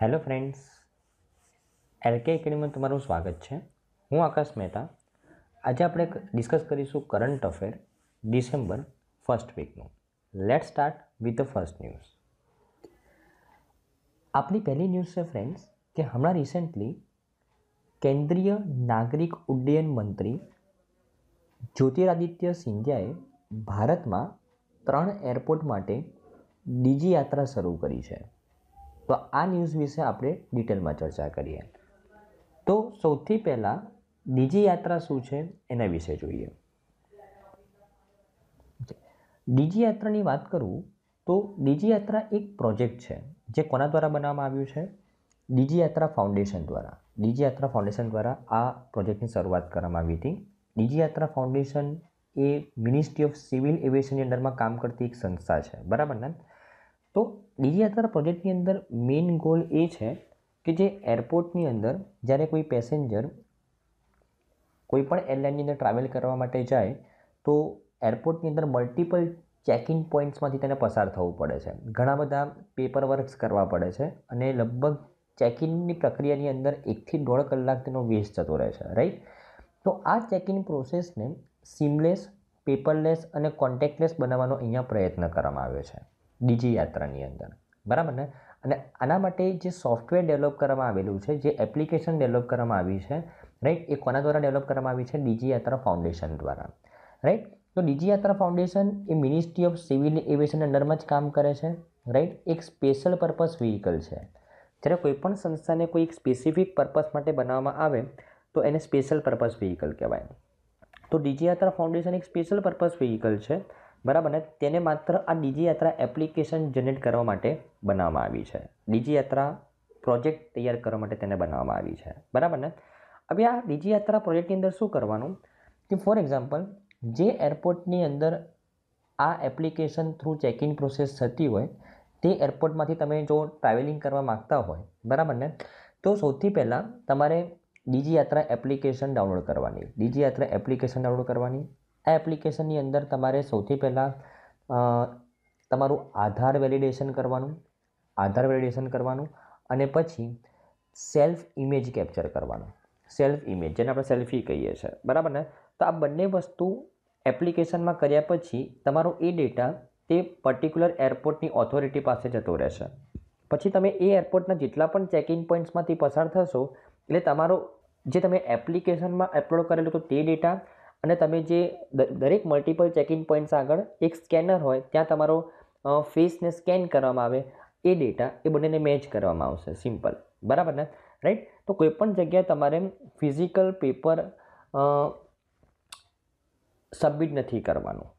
hello friends LK એકેડમીમાં તમારું સ્વાગત છે હું આકાશ મહેતા આજે આપણે ડિસ્કસ કરીશું કરંટ અફેર ડિસેમ્બર ફર્સ્ટ વીકનું let start with the first news આપણી પહેલી ન્યૂઝ છે ફ્રેન્ડ્સ કે હમણાં રિસેન્ટલી કેન્દ્રીય નાગરિક ઉડ્ડયન મંત્રી જ્યોતિરાદિત્ય સિંધિયાએ ભારતમાં ત્રણ એરપોર્ટ માટે ડીજી યાત્રા શરૂ કરી છે તો આ ન્યૂઝ વિશે આપણે ડિટેલમાં ચર્ચા કરીએ તો સૌથી પહેલાં ડીજી યાત્રા શું છે એના વિશે જોઈએ ડીજી યાત્રાની વાત કરું તો ડીજી યાત્રા એક પ્રોજેક્ટ છે જે કોના દ્વારા બનાવવામાં આવ્યું છે ડીજી યાત્રા ફાઉન્ડેશન દ્વારા ડીજી યાત્રા ફાઉન્ડેશન દ્વારા આ પ્રોજેક્ટની શરૂઆત કરવામાં આવી હતી ડીજી યાત્રા ફાઉન્ડેશન એ મિનિસ્ટ્રી ઓફ સિવિલ એવિએશનની અંડરમાં કામ કરતી એક સંસ્થા છે બરાબર ને તો બીજી અત્યારે પ્રોજેક્ટની અંદર મેઇન ગોલ એ છે કે જે એરપોર્ટની અંદર જ્યારે કોઈ પેસેન્જર કોઈ પણ એરલાઇનની અંદર ટ્રાવેલ કરવા માટે જાય તો એરપોર્ટની અંદર મલ્ટિપલ ચેકિંગ પોઈન્ટ્સમાંથી તેને પસાર થવું પડે છે ઘણા બધા પેપર વર્ક્સ કરવા પડે છે અને લગભગ ચેકિંગની પ્રક્રિયાની અંદર એકથી દોઢ કલાક તેનો વેસ્ટ જતો રહે છે રાઈટ તો આ ચેકિંગ પ્રોસેસને સીમલેસ પેપરલેસ અને કોન્ટેક્ટલેસ બનાવવાનો અહીંયા પ્રયત્ન કરવામાં આવ્યો છે ડીજી યાત્રાની અંદર બરાબર ને અને આના માટે જે સોફ્ટવેર ડેવલપ કરવામાં આવેલું છે જે એપ્લિકેશન ડેવલપ કરવામાં આવી છે રાઈટ એ કોના દ્વારા ડેવલપ કરવામાં આવી છે ડીજી યાત્રા ફાઉન્ડેશન દ્વારા રાઈટ તો ડીજી યાત્રા ફાઉન્ડેશન એ મિનિસ્ટ્રી ઓફ સિવિલ એવિએશન અંડરમાં જ કામ કરે છે રાઈટ એક સ્પેશિયલ પર્પસ વ્હીકલ છે જ્યારે કોઈપણ સંસ્થાને કોઈ એક સ્પેસિફિક પર્પસ માટે બનાવવામાં આવે તો એને સ્પેશિયલ પર્પસ વ્હીકલ કહેવાય તો ડીજી યાત્રા ફાઉન્ડેશન એક સ્પેશિયલ પર્પસ વ્હીકલ છે બરાબર ને તેને માત્ર આ ડીજી યાત્રા એપ્લિકેશન જનરેટ કરવા માટે બનાવવામાં આવી છે ડીજી યાત્રા પ્રોજેક્ટ તૈયાર કરવા માટે તેને બનાવવામાં આવી છે બરાબર ને હવે આ ડીજી યાત્રા પ્રોજેક્ટની અંદર શું કરવાનું કે ફોર એક્ઝામ્પલ જે એરપોર્ટની અંદર આ એપ્લિકેશન થ્રુ ચેકિંગ પ્રોસેસ થતી હોય તે એરપોર્ટમાંથી તમે જો ટ્રાવેલિંગ કરવા માગતા હોય બરાબર ને તો સૌથી પહેલાં તમારે ડીજી યાત્રા એપ્લિકેશન ડાઉનલોડ કરવાની ડીજી યાત્રા એપ્લિકેશન ડાઉનલોડ કરવાની આ એપ્લિકેશનની અંદર તમારે સૌથી પહેલાં તમારું આધાર વેલિડેશન કરવાનું આધાર વેલિડેશન કરવાનું અને પછી સેલ્ફ ઇમેજ કેપ્ચર કરવાનું સેલ્ફ ઇમેજ જેને આપણે સેલ્ફી કહીએ છીએ બરાબર ને તો આ બંને વસ્તુ એપ્લિકેશનમાં કર્યા પછી તમારો એ ડેટા તે પર્ટિક્યુલર એરપોર્ટની ઓથોરિટી પાસે જતો રહેશે પછી તમે એ એરપોર્ટના જેટલા પણ ચેકિંગ ઇન પોઈન્ટ્સમાંથી પસાર થશો એટલે તમારો જે તમે એપ્લિકેશનમાં અપલોડ કરેલો તો તે ડેટા અને તમે જે દરેક મલ્ટિપલ ચેકિંગ પોઈન્ટ્સ આગળ એક સ્કેનર હોય ત્યાં તમારો ફેસને સ્કેન કરવામાં આવે એ ડેટા એ બંનેને મેચ કરવામાં આવશે સિમ્પલ બરાબર ને રાઈટ તો કોઈપણ જગ્યાએ તમારે ફિઝિકલ પેપર સબમિટ નથી કરવાનું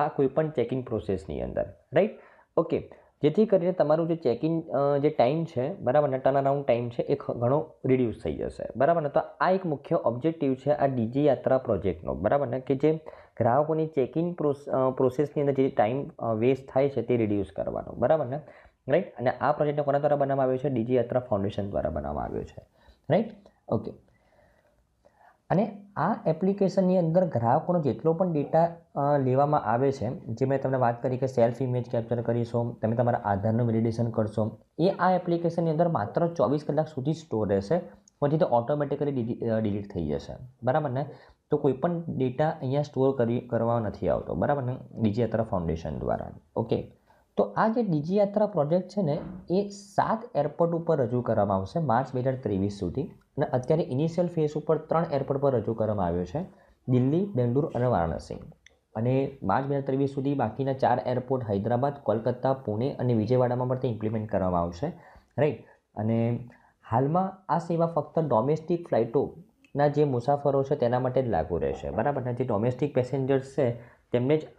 આ કોઈપણ ચેકિંગ પ્રોસેસની અંદર રાઈટ ઓકે જેથી કરીને તમારું જે ચેકિંગ જે ટાઈમ છે બરાબર ને ટર્ન અરાઉન્ડ ટાઈમ છે એ ઘણો રિડ્યુસ થઈ જશે બરાબર ને તો આ એક મુખ્ય ઓબ્જેક્ટિવ છે આ ડીજી યાત્રા પ્રોજેક્ટનો બરાબર ને કે જે ગ્રાહકોની ચેકિંગ પ્રોસ પ્રોસેસની અંદર જે ટાઈમ વેસ્ટ થાય છે તે રિડ્યુસ કરવાનો બરાબર ને રાઈટ અને આ પ્રોજેક્ટને કોના દ્વારા બનાવવામાં આવ્યો છે ડીજી યાત્રા ફાઉન્ડેશન દ્વારા બનાવવામાં આવ્યો છે રાઈટ ઓકે અને આ એપ્લિકેશનની અંદર ગ્રાહકોનો જેટલો પણ ડેટા લેવામાં આવે છે જે મેં તમને વાત કરી કે સેલ્ફ ઇમેજ કેપ્ચર કરીશો તમે તમારા આધારનું વેલિડેશન કરશો એ આ એપ્લિકેશનની અંદર માત્ર ચોવીસ કલાક સુધી સ્ટોર રહેશે પછી તો ઓટોમેટિકલી ડિલીટ થઈ જશે બરાબર ને તો કોઈ પણ ડેટા અહીંયા સ્ટોર કરી કરવા નથી આવતો બરાબર ને ડીજી તરફ ફાઉન્ડેશન દ્વારા ઓકે તો આ જે ડીજી યાત્રા પ્રોજેક્ટ છે ને એ સાત એરપોર્ટ ઉપર રજૂ કરવામાં આવશે માર્ચ બે હજાર ત્રેવીસ સુધી અને અત્યારે ઇનિશિયલ ફેઝ ઉપર ત્રણ એરપોર્ટ પર રજૂ કરવામાં આવ્યો છે દિલ્હી બેંગલુરુ અને વારાણસી અને માર્ચ બે હજાર ત્રેવીસ સુધી બાકીના ચાર એરપોર્ટ હૈદરાબાદ કોલકાતા પુણે અને વિજયવાડામાં પણ તે ઇમ્પ્લિમેન્ટ કરવામાં આવશે રાઈટ અને હાલમાં આ સેવા ફક્ત ડોમેસ્ટિક ફ્લાઇટોના જે મુસાફરો છે તેના માટે જ લાગુ રહેશે બરાબર જે ડોમેસ્ટિક પેસેન્જર્સ છે તેમને જ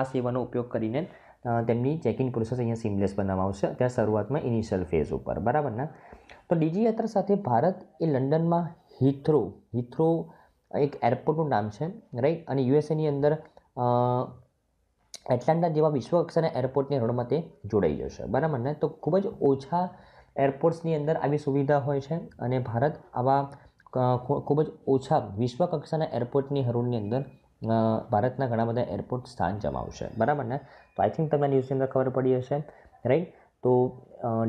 આ સેવાનો ઉપયોગ કરીને તેમની ચેકિંગ પ્રોસેસ અહીંયા સિમલેસ બનાવવામાં આવશે અત્યારે શરૂઆતમાં ઇનિશિયલ ફેઝ ઉપર બરાબર ને તો ડીજી યાત્રા સાથે ભારત એ લંડનમાં હિથ્રો હિથ્રો એક એરપોર્ટનું નામ છે રાઈટ અને યુએસએની અંદર એટલાન્ટા જેવા વિશ્વ કક્ષાના એરપોર્ટની રોડમાં તે જોડાઈ જશે બરાબર ને તો ખૂબ જ ઓછા એરપોર્ટ્સની અંદર આવી સુવિધા હોય છે અને ભારત આવા ખૂબ જ ઓછા વિશ્વ કક્ષાના એરપોર્ટની હરોળની અંદર ભારતના ઘણા બધા એરપોર્ટ સ્થાન જમાવશે બરાબર ને તો આઈ થિંક તમને ન્યૂઝની અંદર ખબર પડી હશે રાઈટ તો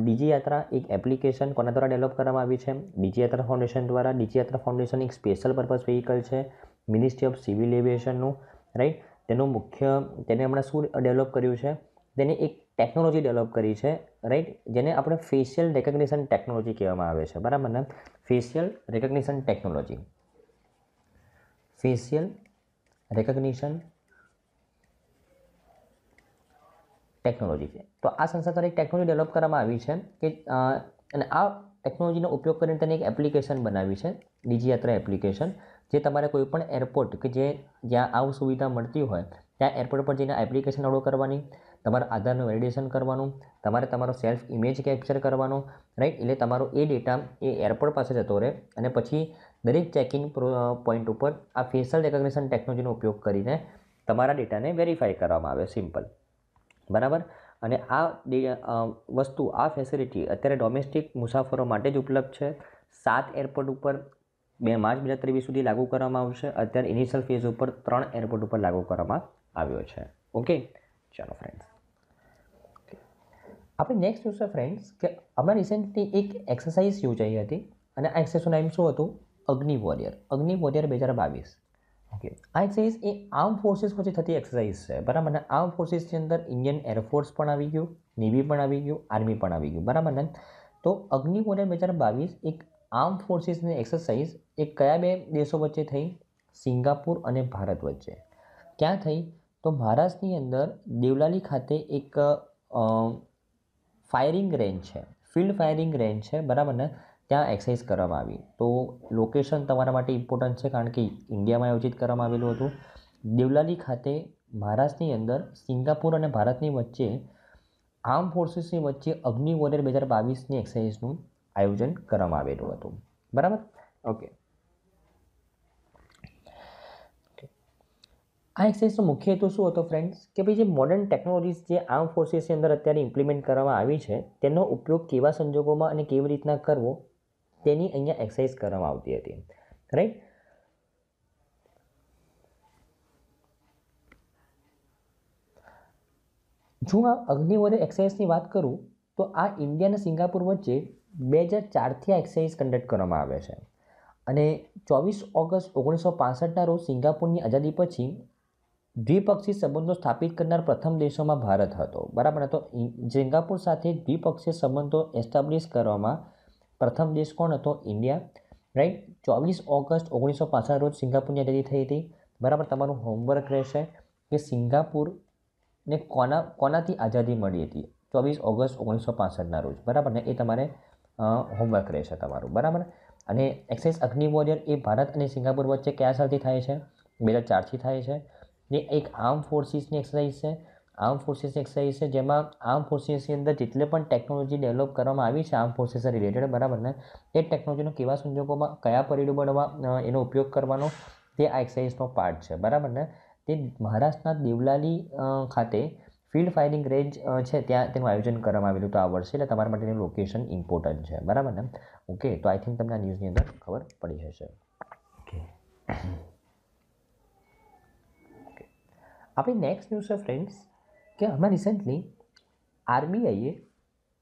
ડીજી યાત્રા એક એપ્લિકેશન કોના દ્વારા ડેવલપ કરવામાં આવી છે ડીજી યાત્રા ફાઉન્ડેશન દ્વારા ડીજી યાત્રા ફાઉન્ડેશન એક સ્પેશિયલ પર્પઝ વ્હીકલ છે મિનિસ્ટ્રી ઓફ સિવિલ એવિએશનનું રાઈટ તેનું મુખ્ય તેને હમણાં શું ડેવલપ કર્યું છે તેને એક ટેકનોલોજી ડેવલપ કરી છે રાઈટ જેને આપણે ફેશિયલ રેકગ્નિશન ટેકનોલોજી કહેવામાં આવે છે બરાબર ને facial recognition technology facial recognition technology છે તો આ સંસ્થા દ્વારા એક ટેકનોલોજી ડેવલપ કરવામાં આવી છે કે અને આ ટેકનોલોજીનો ઉપયોગ કરીને તેને એક એપ્લિકેશન બનાવી છે યાત્રા એપ્લિકેશન જે તમારે કોઈપણ એરપોર્ટ કે જે જ્યાં આવ સુવિધા મળતી હોય ત્યાં એરપોર્ટ પર જઈને એપ્લિકેશન અપલોડ કરવાની તમારા આધારનું વેલિડેશન કરવાનું તમારે તમારો સેલ્ફ ઇમેજ કેપ્ચર કરવાનો રાઈટ એટલે તમારો એ ડેટા એ એરપોર્ટ પાસે જતો રહે અને પછી દરેક ચેકિંગ ઇન પોઈન્ટ ઉપર આ ફેશિયલ રેકગ્નેશન ટેકનોલોજીનો ઉપયોગ કરીને તમારા ડેટાને વેરીફાઈ કરવામાં આવે સિમ્પલ બરાબર અને આ વસ્તુ આ ફેસિલિટી અત્યારે ડોમેસ્ટિક મુસાફરો માટે જ ઉપલબ્ધ છે સાત એરપોર્ટ ઉપર બે માર્ચ બે હજાર ત્રેવીસ સુધી લાગુ કરવામાં આવશે અત્યારે ઇનિશિયલ ફેઝ ઉપર ત્રણ એરપોર્ટ ઉપર લાગુ કરવામાં આવ્યો છે ઓકે ચાલો ફ્રેન્ડ્સ આપણે નેક્સ્ટ જોઈશું ફ્રેન્ડ્સ કે હમણાં રિસેન્ટલી એક એક્સરસાઇઝ યોજાઈ હતી અને આ એક્સરસાઇઝનું નામ શું હતું અગ્નિ વોરિયર અગ્નિ વોરિયર બે હજાર બાવીસ ઓકે આ એક્સરસાઇઝ એ આર્મ ફોર્સીસ વચ્ચે થતી એક્સરસાઇઝ છે બરાબર ને આર્મ ફોર્સીસની અંદર ઇન્ડિયન એરફોર્સ પણ આવી ગયું નેવી પણ આવી ગયું આર્મી પણ આવી ગયું બરાબર ને તો અગ્નિ બે હજાર બાવીસ એક આર્મ ફોર્સીસની એક્સરસાઇઝ એ કયા બે દેશો વચ્ચે થઈ સિંગાપુર અને ભારત વચ્ચે ક્યાં થઈ તો મહારાષ્ટ્રની અંદર દેવલાલી ખાતે એક ફાયરિંગ રેન્જ છે ફિલ્ડ ફાયરિંગ રેન્જ છે બરાબર ને ત્યાં એક્સરસાઇઝ કરવામાં આવી તો લોકેશન તમારા માટે ઇમ્પોર્ટન્ટ છે કારણ કે ઇન્ડિયામાં આયોજિત કરવામાં આવેલું હતું દેવલાલી ખાતે મહારાષ્ટ્રની અંદર સિંગાપુર અને ભારતની વચ્ચે આર્મ ફોર્સીસની વચ્ચે અગ્નિ વોરિયર બે હજાર બાવીસની એક્સરસાઇઝનું આયોજન કરવામાં આવેલું હતું બરાબર ઓકે આ એક્સરસાઇઝનો મુખ્ય હેતુ શું હતો ફ્રેન્ડ્સ કે ભાઈ જે મોડર્ન ટેકનોલોજીસ જે આર્મ ફોર્સીસની અંદર અત્યારે ઇમ્પ્લિમેન્ટ કરવામાં આવી છે તેનો ઉપયોગ કેવા સંજોગોમાં અને કેવી રીતના કરવો તેની અહીંયા એક્સરસાઇઝ કરવામાં આવતી હતી રાઈટ જો આ અગ્નિવર્ય એક્સરસાઇઝની વાત કરું તો આ ઇન્ડિયા અને સિંગાપુર વચ્ચે બે હજાર ચારથી આ એક્સરસાઇઝ કન્ડક્ટ કરવામાં આવે છે અને ચોવીસ ઓગસ્ટ ઓગણીસો પાસઠના રોજ સિંગાપુરની આઝાદી પછી દ્વિપક્ષીય સંબંધો સ્થાપિત કરનાર પ્રથમ દેશોમાં ભારત હતો બરાબર તો સિંગાપુર સાથે દ્વિપક્ષીય સંબંધો એસ્ટાબ્લિશ કરવામાં પ્રથમ દેશ કોણ હતો ઇન્ડિયા રાઈટ ચોવીસ ઓગસ્ટ ઓગણીસો પાસઠ રોજ સિંગાપુરની આઝાદી થઈ હતી બરાબર તમારું હોમવર્ક રહેશે કે સિંગાપુરને કોના કોનાથી આઝાદી મળી હતી ચોવીસ ઓગસ્ટ ઓગણીસો પાસઠના રોજ બરાબર ને એ તમારે હોમવર્ક રહેશે તમારું બરાબર અને એક્સાઇઝ અગ્નિ વોરિયર એ ભારત અને સિંગાપુર વચ્ચે કયા સાલથી થાય છે બે હજાર ચારથી થાય છે જે એક આર્મ ફોર્સીસની એક્સરસાઇઝ છે આર્મ ફોર્સીસની એક્સરસાઇઝ છે જેમાં આર્મ ફોર્સીસની અંદર જેટલી પણ ટેકનોલોજી ડેવલપ કરવામાં આવી છે આર્મ ફોર્સીસ રિલેટેડ બરાબર ને એ ટેકનોલોજીનો કેવા સંજોગોમાં કયા પરિબળોમાં એનો ઉપયોગ કરવાનો તે આ એક્સરસાઇઝનો પાર્ટ છે બરાબર ને તે મહારાષ્ટ્રના દેવલાલી ખાતે ફિલ્ડ ફાયરિંગ રેન્જ છે ત્યાં તેનું આયોજન કરવામાં આવેલું તો આ વર્ષે એટલે તમારા માટેનું લોકેશન ઇમ્પોર્ટન્ટ છે બરાબર ને ઓકે તો આઈ થિંક તમને આ ન્યૂઝની અંદર ખબર પડી જશે ઓકે આપણી નેક્સ્ટ ન્યૂઝ છે ફ્રેન્ડ્સ કે હમણાં રિસેન્ટલી આરબીઆઈએ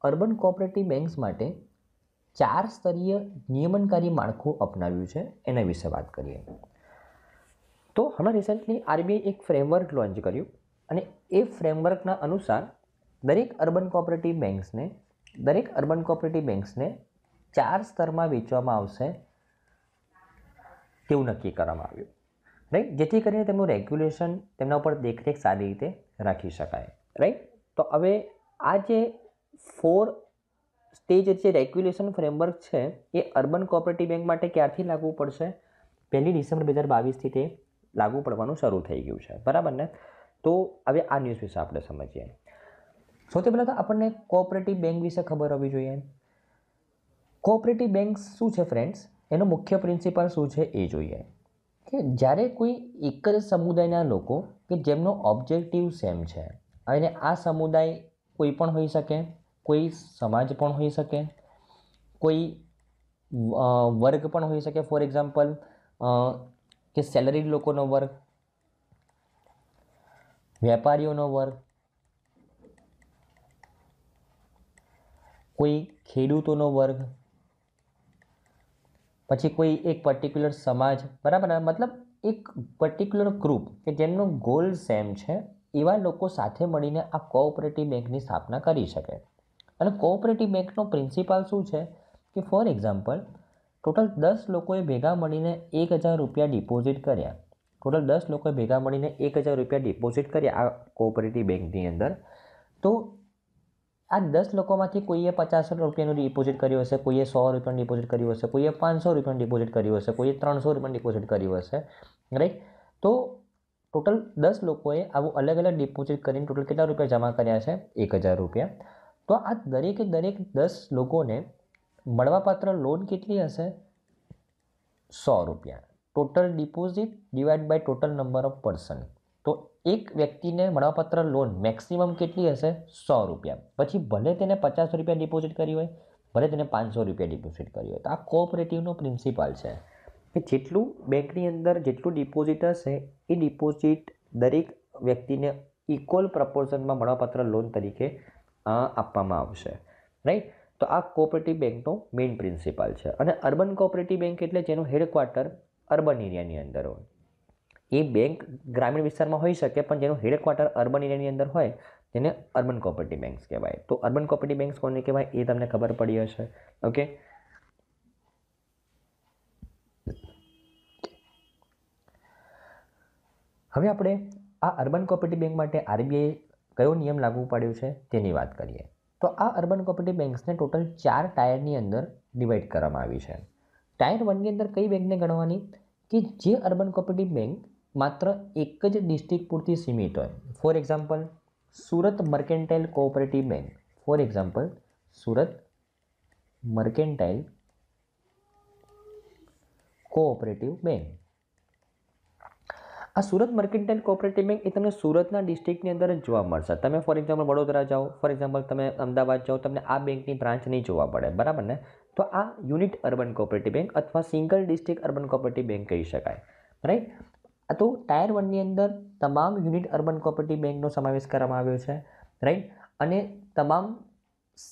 અર્બન કોઓપરેટિવ બેન્ક્સ માટે ચાર સ્તરીય નિયમનકારી માળખું અપનાવ્યું છે એના વિશે વાત કરીએ તો હમણાં રિસેન્ટલી આરબીઆઈ એક ફ્રેમવર્ક લોન્ચ કર્યું અને એ ફ્રેમવર્કના અનુસાર દરેક અર્બન કોઓપરેટિવ બેન્ક્સને દરેક અર્બન કોઓપરેટિવ બેન્ક્સને ચાર સ્તરમાં વેચવામાં આવશે તેવું નક્કી કરવામાં આવ્યું રાઈટ જેથી કરીને તેમનું રેગ્યુલેશન તેમના ઉપર દેખરેખ સારી રીતે રાખી શકાય રાઈટ તો હવે આ જે ફોર સ્ટેજ જે રેગ્યુલેશન ફ્રેમવર્ક છે એ અર્બન કોઓપરેટિવ બેંક માટે ક્યારથી લાગુ પડશે પહેલી ડિસેમ્બર બે હજાર બાવીસથી તે લાગુ પડવાનું શરૂ થઈ ગયું છે બરાબર ને તો હવે આ ન્યૂઝ વિશે આપણે સમજીએ સૌથી પહેલાં તો આપણને કોઓપરેટિવ બેંક વિશે ખબર હોવી જોઈએ કોઓપરેટિવ બેંક શું છે ફ્રેન્ડ્સ એનો મુખ્ય પ્રિન્સિપલ શું છે એ જોઈએ કે જ્યારે કોઈ એક જ સમુદાયના લોકો કે જેમનો ઓબ્જેક્ટિવ સેમ છે અને આ સમુદાય કોઈ પણ હોઈ શકે કોઈ સમાજ પણ હોઈ શકે કોઈ વર્ગ પણ હોઈ શકે ફોર એક્ઝામ્પલ કે સેલરીડ લોકોનો વર્ગ વેપારીઓનો વર્ગ કોઈ ખેડૂતોનો વર્ગ પછી કોઈ એક પર્ટિક્યુલર સમાજ બરાબર મતલબ એક પર્ટિક્યુલર ગ્રુપ કે જેમનો ગોલ સેમ છે એવા લોકો સાથે મળીને આ કોઓપરેટિવ બેંકની સ્થાપના કરી શકે અને કોઓપરેટિવ બેંકનો પ્રિન્સિપાલ શું છે કે ફોર એક્ઝામ્પલ ટોટલ દસ લોકોએ ભેગા મળીને એક હજાર રૂપિયા ડિપોઝિટ કર્યા ટોટલ દસ લોકોએ ભેગા મળીને એક હજાર રૂપિયા ડિપોઝિટ કર્યા આ કોઓપરેટિવ બેંકની અંદર તો આ દસ લોકોમાંથી કોઈએ પચાસ રૂપિયાનું ડિપોઝિટ કર્યું હશે કોઈએ સો રૂપિયાનું ડિપોઝિટ કર્યું હશે કોઈએ પાંચસો રૂપિયાનું ડિપોઝિટ કર્યું હશે કોઈએ ત્રણસો રૂપિયાનું ડિપોઝિટ કર્યું હશે રાઈટ તો ટોટલ દસ લોકોએ આવું અલગ અલગ ડિપોઝિટ કરીને ટોટલ કેટલા રૂપિયા જમા કર્યા છે એક હજાર રૂપિયા તો આ દરેકે દરેક દસ લોકોને મળવાપાત્ર લોન કેટલી હશે સો રૂપિયા total deposit divide by total number of person તો એક વ્યક્તિને મળવાપાત્ર લોન મેક્સિમમ કેટલી હશે સો રૂપિયા પછી ભલે તેને પચાસ રૂપિયા ડિપોઝિટ કરી હોય ભલે તેને પાંચસો રૂપિયા ડિપોઝિટ કરી હોય તો આ કોઓપરેટિવનો પ્રિન્સિપાલ છે કે જેટલું બેંકની અંદર જેટલું ડિપોઝિટ હશે એ ડિપોઝિટ દરેક વ્યક્તિને ઇક્વલ પ્રપોર્શનમાં મળવાપાત્ર લોન તરીકે આપવામાં આવશે રાઈટ તો આ કોઓપરેટિવ બેંકનો મેઇન પ્રિન્સિપાલ છે અને અર્બન કોઓપરેટિવ બેંક એટલે જેનું હેડક્વાર્ટર અર્બન એરિયાની અંદર હોય એ બેંક ગ્રામીણ વિસ્તારમાં હોઈ શકે પણ જેનું હેડક્વાર્ટર અર્બન એરિયાની અંદર હોય તેને અર્બન કોપરેટિવ બેંક્સ કહેવાય તો અર્બન કોપરેટિવ બેંક્સ કોને કહેવાય એ તમને ખબર પડી હશે ઓકે હવે આપણે આ અર્બન કોપરેટિવ બેંક માટે આરબીઆઈ કયો નિયમ લાગુ પાડ્યો છે તેની વાત કરીએ તો આ અર્બન કોપરેટિવ બેંક્સને ટોટલ ચાર ટાયરની અંદર ડિવાઈડ કરવામાં આવી છે ટાયર વનની અંદર કઈ બેંકને ગણવાની કે જે અર્બન કોપરેટિવ બેંક માત્ર એક જ ડિસ્ટ્રિક્ટ પૂરતી સીમિત હોય for example Surat mercantile cooperative bank for example Surat mercantile cooperative bank આ સુરત મર્કેન્ટાઇલ કોઓપરેટિવ બેંક એ તમને સુરતના ડિસ્ટ્રિક્ટની અંદર જ જોવા મળશે તમે ફોર એક્ઝામ્પલ વડોદરા જાઓ ફોર એક્ઝામ્પલ તમે અમદાવાદ જાઓ તમને આ બેંકની બ્રાન્ચ નહીં જોવા પડે બરાબર ને તો આ યુનિટ અર્બન કોઓપરેટિવ બેંક અથવા single district urban cooperative bank કહી શકાય રાઈટ આ તો ટાયર વનની અંદર તમામ યુનિટ અર્બન કોઓપરેટિવ બેંકનો સમાવેશ કરવામાં આવ્યો છે રાઈટ અને તમામ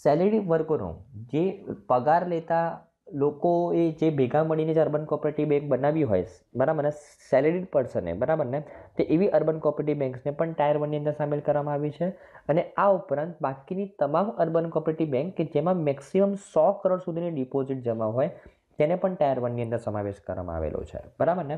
સેલેરી વર્ગોનો જે પગાર લેતા લોકોએ જે ભેગા મળીને જે અર્બન કોઓપરેટિવ બેંક બનાવી હોય બરાબર ને સેલેરીડ પર્સનને બરાબર ને તે એવી અર્બન કોઓપરેટિવ બેંક્સને પણ ટાયર વનની અંદર સામેલ કરવામાં આવી છે અને આ ઉપરાંત બાકીની તમામ અર્બન કોઓપરેટિવ બેંક કે જેમાં મેક્સિમમ સો કરોડ સુધીની ડિપોઝિટ જમા હોય તેને પણ ટાયર વનની અંદર સમાવેશ કરવામાં આવેલો છે બરાબર ને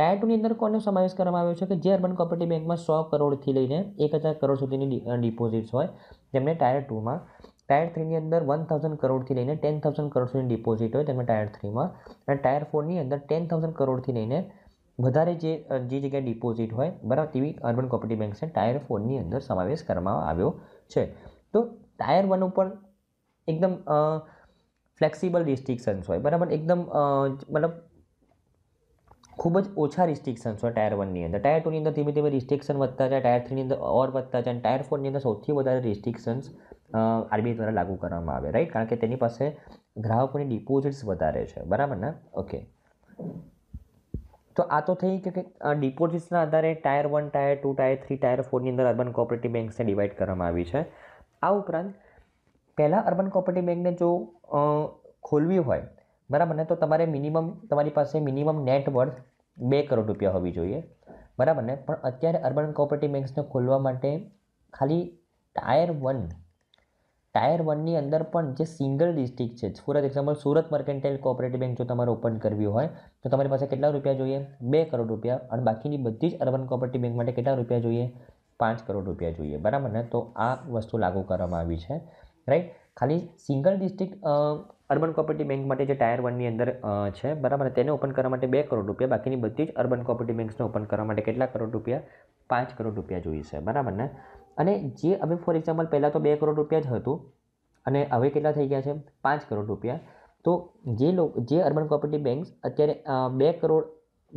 ટાયર ટુની અંદર કોને સમાવેશ કરવામાં આવ્યો છે કે જે અર્બન કોપરેટિવ બેંકમાં સો કરોડથી લઈને એક હજાર કરોડ સુધીની ડિપોઝિટ્સ હોય તેમને ટાયર ટુમાં ટાયર થ્રીની અંદર વન થાઉઝન્ડ કરોડથી લઈને ટેન થાઉઝન્ડ કરોડ સુધીની ડિપોઝિટ હોય તેમાં ટાયર થ્રીમાં અને ટાયર ફોરની અંદર ટેન થાઉઝન્ડ કરોડથી લઈને વધારે જે જે જગ્યાએ ડિપોઝિટ હોય બરાબર તેવી અર્બન કોપરેટિવ છે ટાયર ફોરની અંદર સમાવેશ કરવામાં આવ્યો છે તો ટાયર વન ઉપર એકદમ ફ્લેક્સિબલ રિસ્ટ્રિક્શન્સ હોય બરાબર એકદમ મતલબ ખૂબ જ ઓછા રિસ્ટ્રિક્શન્સ હોય ટાયર વનની અંદર ટાયર ટુની અંદર ધીમે ધીમે રિસ્ટ્રિક્શન વધતા જાય ટાયર થ્રીની અંદર ઓર વધતા જાય અને ટાયર ફોરની અંદર સૌથી વધારે રિસ્ટ્રિક્શન્સ આરબીઆઈ દ્વારા લાગુ કરવામાં આવે રાઈટ કારણ કે તેની પાસે ગ્રાહકોની ડિપોઝિટ્સ વધારે છે બરાબર ને ઓકે તો આ તો થઈ કે ડિપોઝિટ્સના આધારે tier one tier two tier three tier ફોરની અંદર અર્બન કોઓપરેટિવ બેંક્સને ડિવાઈડ કરવામાં આવી છે આ ઉપરાંત પહેલાં અર્બન કોઓપરેટિવ બેંકને જો ખોલવી હોય બરાબર ને તો તમારે મિનિમમ તમારી પાસે મિનિમમ નેટ વર્થ બે કરોડ રૂપિયા હોવી જોઈએ બરાબર ને પણ અત્યારે અર્બન કોઓપરેટિવ બેન્કને ખોલવા માટે ખાલી ટાયર વન ટાયર વનની અંદર પણ જે સિંગલ ડિસ્ટ્રિક્ટ છે for example Surat mercantile cooperative bank જો તમારે ઓપન કરવી હોય તો તમારી પાસે કેટલા રૂપિયા જોઈએ બે કરોડ રૂપિયા અને બાકીની બધી જ અર્બન કોઓપરેટિવ બેંક માટે કેટલા રૂપિયા જોઈએ પાંચ કરોડ રૂપિયા જોઈએ બરાબર ને તો આ વસ્તુ લાગુ કરવામાં આવી છે રાઈટ ખાલી single district urban cooperative bank માટે જે ટાયર વનની અંદર છે બરાબર તેને ઓપન કરવા માટે બે કરોડ રૂપિયા બાકીની બધી જ અર્બન કોપર્ટી બેંક્સને ઓપન કરવા માટે કેટલા કરોડ રૂપિયા પાંચ કરોડ રૂપિયા જોઈશે બરાબર ને અને જે હવે ફોર એક્ઝામ્પલ પહેલાં તો બે કરોડ રૂપિયા જ હતું અને હવે કેટલા થઈ ગયા છે પાંચ કરોડ રૂપિયા તો જે લોકો જે અર્બન કોપર્ટી બેંક્સ અત્યારે બે કરોડ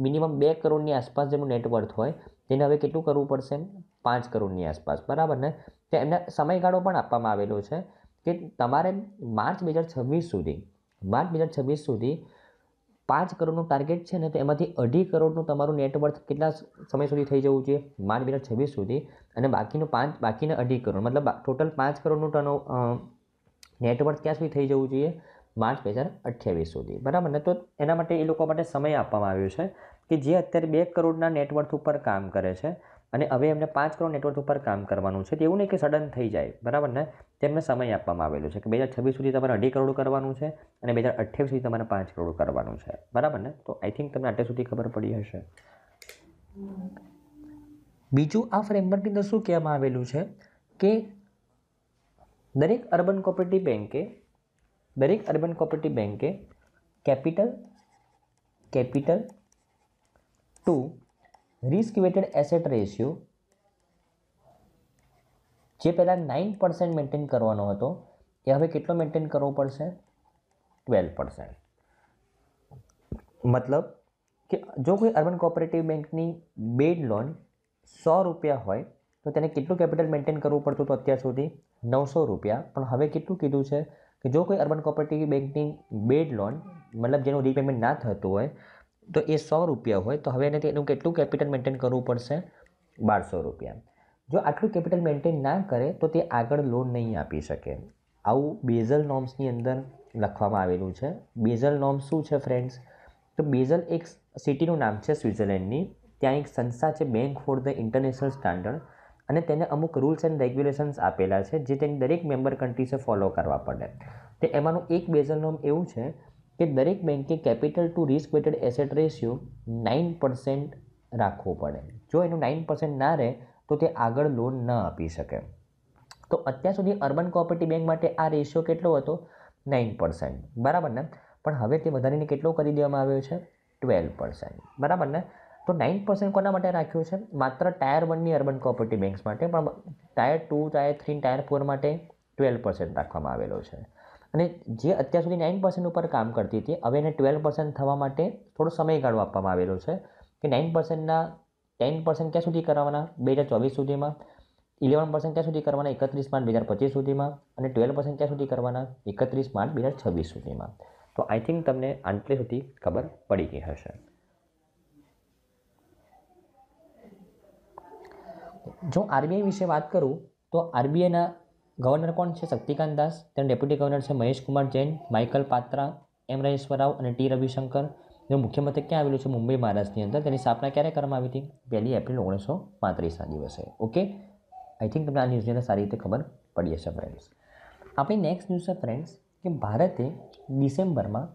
મિનિમમ બે કરોડની આસપાસ જેનું નેટવર્થ હોય તેને હવે કેટલું કરવું પડશે પાંચ કરોડની આસપાસ બરાબર ને તો એમને સમયગાળો પણ આપવામાં આવેલો છે કે તમારે માર્ચ બે હજાર છવ્વીસ સુધી માર્ચ બે હજાર છવ્વીસ સુધી પાંચ કરોડનું ટાર્ગેટ છે ને તો એમાંથી અઢી કરોડનું તમારું નેટવર્થ કેટલા સમય સુધી થઈ જવું જોઈએ માર્ચ બે હજાર છવ્વીસ સુધી અને બાકીનું પાંચ બાકીને અઢી કરોડ મતલબ ટોટલ પાંચ કરોડનું ટનો નેટવર્થ ક્યાં સુધી થઈ જવું જોઈએ માર્ચ બે હજાર અઠ્યાવીસ સુધી બરાબર ને તો એના માટે એ લોકો માટે સમય આપવામાં આવ્યો છે કે જે અત્યારે બે કરોડના નેટવર્થ ઉપર કામ કરે છે અને હવે એમને પાંચ કરોડ નેટવર્ક ઉપર કામ કરવાનું છે તેવું નહીં કે સડન થઈ જાય બરાબર ને તેમને સમય આપવામાં આવેલો છે કે બે હજાર છવ્વીસ સુધી તમારે અઢી કરોડ કરવાનું છે અને બે હજાર અઠ્યાવીસ સુધી તમારે પાંચ કરોડ કરવાનું છે બરાબર ને તો આઈ થિંક તમને અત્યાર સુધી ખબર પડી હશે બીજું આ ફ્રેમવર્કની અંદર શું કહેવામાં આવેલું છે કે દરેક અર્બન કોઓપરેટિવ બેન્કે દરેક અર્બન કોઓપરેટિવ બેન્કે capital capital to risk weighted asset ratio જે પહેલાં નાઇન પર્સન્ટ મેન્ટેન કરવાનો હતો એ હવે કેટલો મેન્ટેન કરવો પડશે ટ્વેલ્વ પર્સન્ટ મતલબ કે જો કોઈ અર્બન કોઓપરેટિવ બેંકની બેડ લોન સો રૂપિયા હોય તો તેને કેટલું કેપિટલ મેન્ટેન કરવું પડતું હતું અત્યાર સુધી નવસો રૂપિયા પણ હવે કેટલું કીધું છે કે જો કોઈ અર્બન કોઓપરેટિવ બેંકની બેડ લોન મતલબ જેનું રીપેમેન્ટ ના થતું હોય તો એ સો રૂપિયા હોય તો હવે એને એનું કેટલું કેપિટલ મેન્ટેન કરવું પડશે બારસો રૂપિયા જો આટલું કેપિટલ મેન્ટેન ના કરે તો તે આગળ લોન નહીં આપી શકે આવું બેઝલ નોર્મ્સની અંદર લખવામાં આવેલું છે બેઝલ નોર્મ્સ શું છે ફ્રેન્ડ્સ તો બેઝલ એક સિટીનું નામ છે સ્વિટ્ઝરલેન્ડની ત્યાં એક સંસ્થા છે bank for the international standard અને તેને અમુક રૂલ્સ એન્ડ રેગ્યુલેશન્સ આપેલા છે જે તેની દરેક મેમ્બર કન્ટ્રીસે ફોલો કરવા પડે તે એમાંનું એક બેઝલ નોર્મ એવું છે કે દરેક બેન્કે capital to risk weighted asset ratio nine percent રાખવો પડે જો એનું નાઇન પર્સન્ટ ના રહે તો તે આગળ લોન ન આપી શકે તો અત્યાર સુધી અર્બન કોઓપરેટિવ બેંક માટે આ રેશિયો કેટલો હતો નાઇન પર્સન્ટ બરાબર ને પણ હવે તે વધારીને કેટલો કરી દેવામાં આવ્યો છે ટ્વેલ્વ પર્સન્ટ બરાબર ને તો નાઇન પર્સન્ટ કોના માટે રાખ્યું છે માત્ર ટાયર વનની અર્બન કોઓપરેટિવ બેન્ક્સ માટે પણ tier two tier three tier four માટે ટ્વેલ્વ પર્સન્ટ રાખવામાં આવેલો છે અને જે અત્યાર સુધી નાઇન પર્સન્ટ ઉપર કામ કરતી હતી હવે એને ટ્વેલ્વ પર્સન્ટ થવા માટે થોડો સમયગાળો આપવામાં આવેલો છે કે નાઇન પર્સન્ટના ટેન પર્સન્ટ ક્યાં સુધી કરવાના બે હજાર ચોવીસ સુધીમાં ઇલેવન પર્સન્ટ ક્યાં સુધી કરવાના એકત્રીસ માર્ચ બે હજાર પચીસ સુધીમાં અને ટ્વેલ્વ પર્સન્ટ ક્યાં સુધી કરવાના એકત્રીસ માર્ચ બે હજાર છવ્વીસ સુધીમાં તો આઈ થિંક તમને આટલી સુધી ખબર પડી ગઈ હશે જો આરબીઆઈ વિશે વાત કરું તો આરબીઆઈના ગવર્નર કોણ છે શક્તિકાંત દાસ તેના ડેપ્યુટી ગવર્નર છે મહેશ કુમાર જૈન માઇકલ પાત્રા એમ રાજેશ્વર રાવ અને ટી રવિશંકર જેનું મુખ્ય મથક ક્યાં આવેલું છે મુંબઈ મહારાષ્ટ્રની અંદર તેની સ્થાપના ક્યારે કરવામાં આવી હતી પહેલી એપ્રિલ ઓગણીસો પાંત્રીસના દિવસે ઓકે આઈ થિંક તમને આ ન્યૂઝની અંદર સારી રીતે ખબર પડી હશે ફ્રેન્ડ્સ આપણી નેક્સ્ટ ન્યૂઝ છે ફ્રેન્ડ્સ કે ભારતે ડિસેમ્બરમાં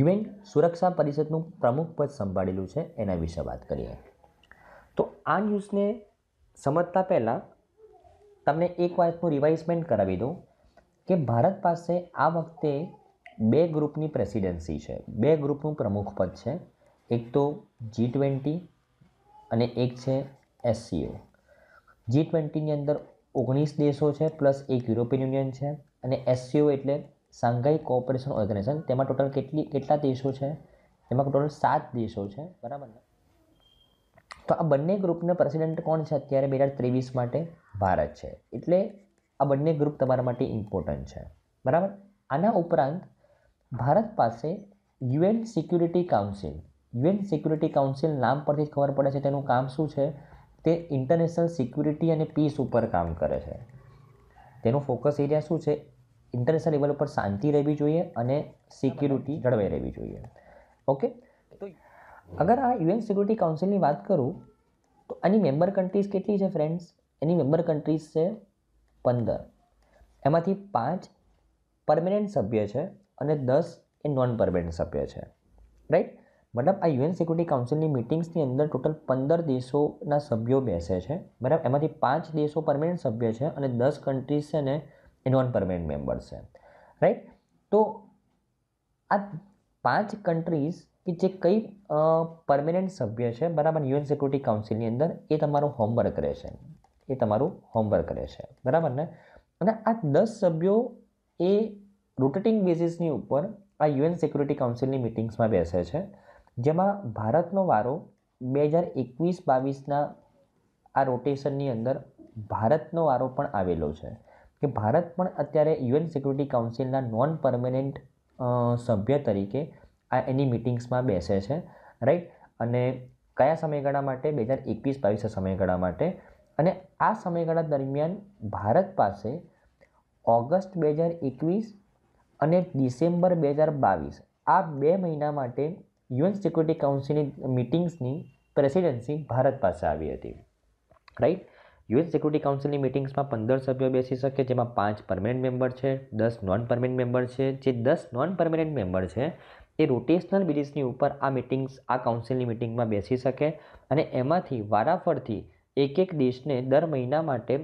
યુએન સુરક્ષા પરિષદનું પ્રમુખ પદ સંભાળેલું છે એના વિશે વાત કરીએ તો આ ન્યૂઝને સમજતા પહેલાં તમને એક વાતનું રિવાઇઝમેન્ટ કરાવી દઉં કે ભારત પાસે આ વખતે બે ગ્રુપની પ્રેસિડેન્સી છે બે ગ્રુપનું પ્રમુખ પદ છે એક તો જી ટ્વેન્ટી અને એક છે એસસીઓ જી ટ્વેન્ટીની અંદર ઓગણીસ દેશો છે પ્લસ એક યુરોપિયન યુનિયન છે અને એસસીઓ એટલે સાંઘાઈ કોઓપરેશન ઓર્ગેનાઇઝેશન તેમાં ટોટલ કેટલી કેટલા દેશો છે તેમાં ટોટલ સાત દેશો છે બરાબર ને તો આ બંને ગ્રુપના પ્રેસિડેન્ટ કોણ છે અત્યારે બે હજાર ત્રેવીસ માટે ભારત છે એટલે આ બંને ગ્રુપ તમારા માટે ઇમ્પોર્ટન્ટ છે બરાબર આના ઉપરાંત ભારત પાસે UN security council UN security council નામ પરથી જ ખબર પડે છે તેનું કામ શું છે તે ઇન્ટરનેશનલ સિક્યુરિટી અને પીસ ઉપર કામ કરે છે તેનું ફોકસ એરિયા શું છે ઇન્ટરનેશનલ લેવલ ઉપર શાંતિ રહેવી જોઈએ અને સિક્યુરિટી જળવાઈ રહેવી જોઈએ ઓકે અગર આ યુએન સિક્યુરિટી કાઉન્સિલની વાત કરું તો આની મેમ્બર કન્ટ્રીઝ કેટલી છે ફ્રેન્ડ્સ એની મેમ્બર કન્ટ્રીઝ છે પંદર એમાંથી પાંચ પરમેનન્ટ સભ્ય છે અને દસ એ નોન પરમેનન્ટ સભ્ય છે રાઈટ મતલબ આ યુએન સિક્યુરિટી કાઉન્સિલની મિટિંગ્સની અંદર ટોટલ પંદર દેશોના સભ્યો બેસે છે બરાબર એમાંથી પાંચ દેશો પરમેનન્ટ સભ્ય છે અને દસ કન્ટ્રીઝ છે ને એ નોન પરમેનન્ટ મેમ્બર્સ છે રાઈટ તો આ પાંચ કન્ટ્રીઝ કે જે કઈ પરમેનન્ટ સભ્ય છે બરાબર યુએન સિક્યુરિટી કાઉન્સિલની અંદર એ તમારું હોમવર્ક કરે છે એ તમારું હોમવર્ક કરે છે બરાબર ને અને આ દસ સભ્યો એ રોટેટિંગ બેસિસની ઉપર આ યુએન સિક્યુરિટી કાઉન્સિલની મિટિંગ્સમાં બેસે છે જેમાં ભારતનો વારો બે હજાર એકવીસ બાવીસના આ રોટેશનની અંદર ભારતનો વારો પણ આવેલો છે કે ભારત પણ અત્યારે યુએન સિક્યુરિટી કાઉન્સિલના નોન પરમેનન્ટ સભ્ય તરીકે આ એની મિટિંગ્સમાં બેસે છે રાઈટ અને કયા સમયગાળા માટે બે હજાર એકવીસ બાવીસ સમયગાળા માટે અને આ સમયગાળા દરમિયાન ભારત પાસે ઓગસ્ટ બે હજાર એકવીસ અને ડિસેમ્બર બે હજાર બાવીસ આ બે મહિના માટે યુએન સિક્યુરિટી કાઉન્સિલની મિટિંગ્સની પ્રેસિડેન્સી ભારત પાસે આવી હતી રાઈટ યુએન સિક્યુરિટી કાઉન્સિલની મિટિંગ્સમાં પંદર સભ્યો બેસી શકે જેમાં પાંચ પરમેનન્ટ મેમ્બર છે દસ નોન પરમેનન્ટ મેમ્બર છે જે દસ નોન પરમેનન્ટ મેમ્બર છે એ રોટેશનલ બેઝની ઉપર આ મિટિંગ્સ આ કાઉન્સિલની મિટિંગમાં બેસી શકે અને એમાંથી વારાફરથી એક એક દેશને દર મહિના માટે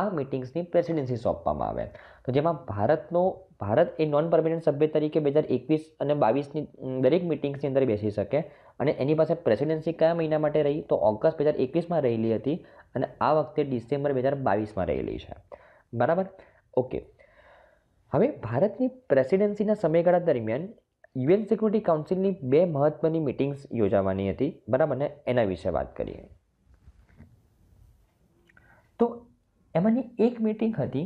આ મિટિંગ્સની પ્રેસિડેન્સી સોંપવામાં આવે તો જેમાં ભારતનો ભારત એ નોન પરમિનન્ટ સભ્ય તરીકે બે હજાર એકવીસ અને બાવીસની દરેક મિટિંગ્સની અંદર બેસી શકે અને એની પાસે પ્રેસિડેન્સી કયા મહિના માટે રહી તો ઓગસ્ટ બે હજાર એકવીસમાં રહેલી હતી અને આ વખતે ડિસેમ્બર બે હજાર બાવીસમાં રહેલી છે બરાબર ઓકે હવે ભારતની પ્રેસિડેન્સીના સમયગાળા દરમિયાન યુએન સિક્યુરિટી કાઉન્સિલની બે મહત્વની મિટિંગ્સ યોજાવાની હતી બરાબર ને એના વિશે વાત કરીએ તો એમાંની એક મિટિંગ હતી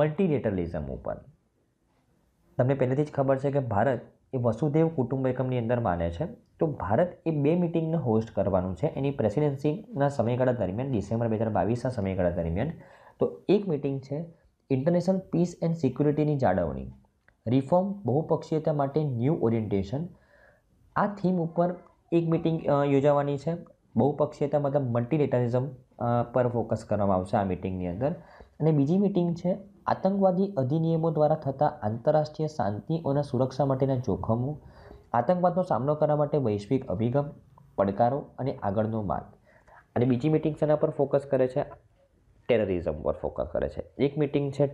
મલ્ટીલેટરલિઝમ ઉપર તમને પહેલેથી જ ખબર છે કે ભારત એ વસુદેવ કુટુંબ એકમની અંદર માને છે તો ભારત એ બે મિટિંગને હોસ્ટ કરવાનું છે એની પ્રેસિડેન્સીના સમયગાળા દરમિયાન ડિસેમ્બર બે હજાર બાવીસના સમયગાળા દરમિયાન તો એક મિટિંગ છે ઇન્ટરનેશનલ પીસ એન્ડ સિક્યુરિટીની જાળવણી રિફોર્મ બહુપક્ષીયતા માટે ન્યૂ ઓરિએન્ટેશન આ થીમ ઉપર એક મિટિંગ યોજાવાની છે બહુપક્ષીયતા મતલબ મલ્ટીલેટરિઝમ પર ફોકસ કરવામાં આવશે આ મિટિંગની અંદર અને બીજી મિટિંગ છે આતંકવાદી અધિનિયમો દ્વારા થતા આંતરરાષ્ટ્રીય શાંતિ અને સુરક્ષા માટેના જોખમો આતંકવાદનો સામનો કરવા માટે વૈશ્વિક અભિગમ પડકારો અને આગળનો માર્ગ અને બીજી મિટિંગ શેના પર ફોકસ કરે છે ટેરરિઝમ પર ફોકસ કરે છે એક મિટિંગ છે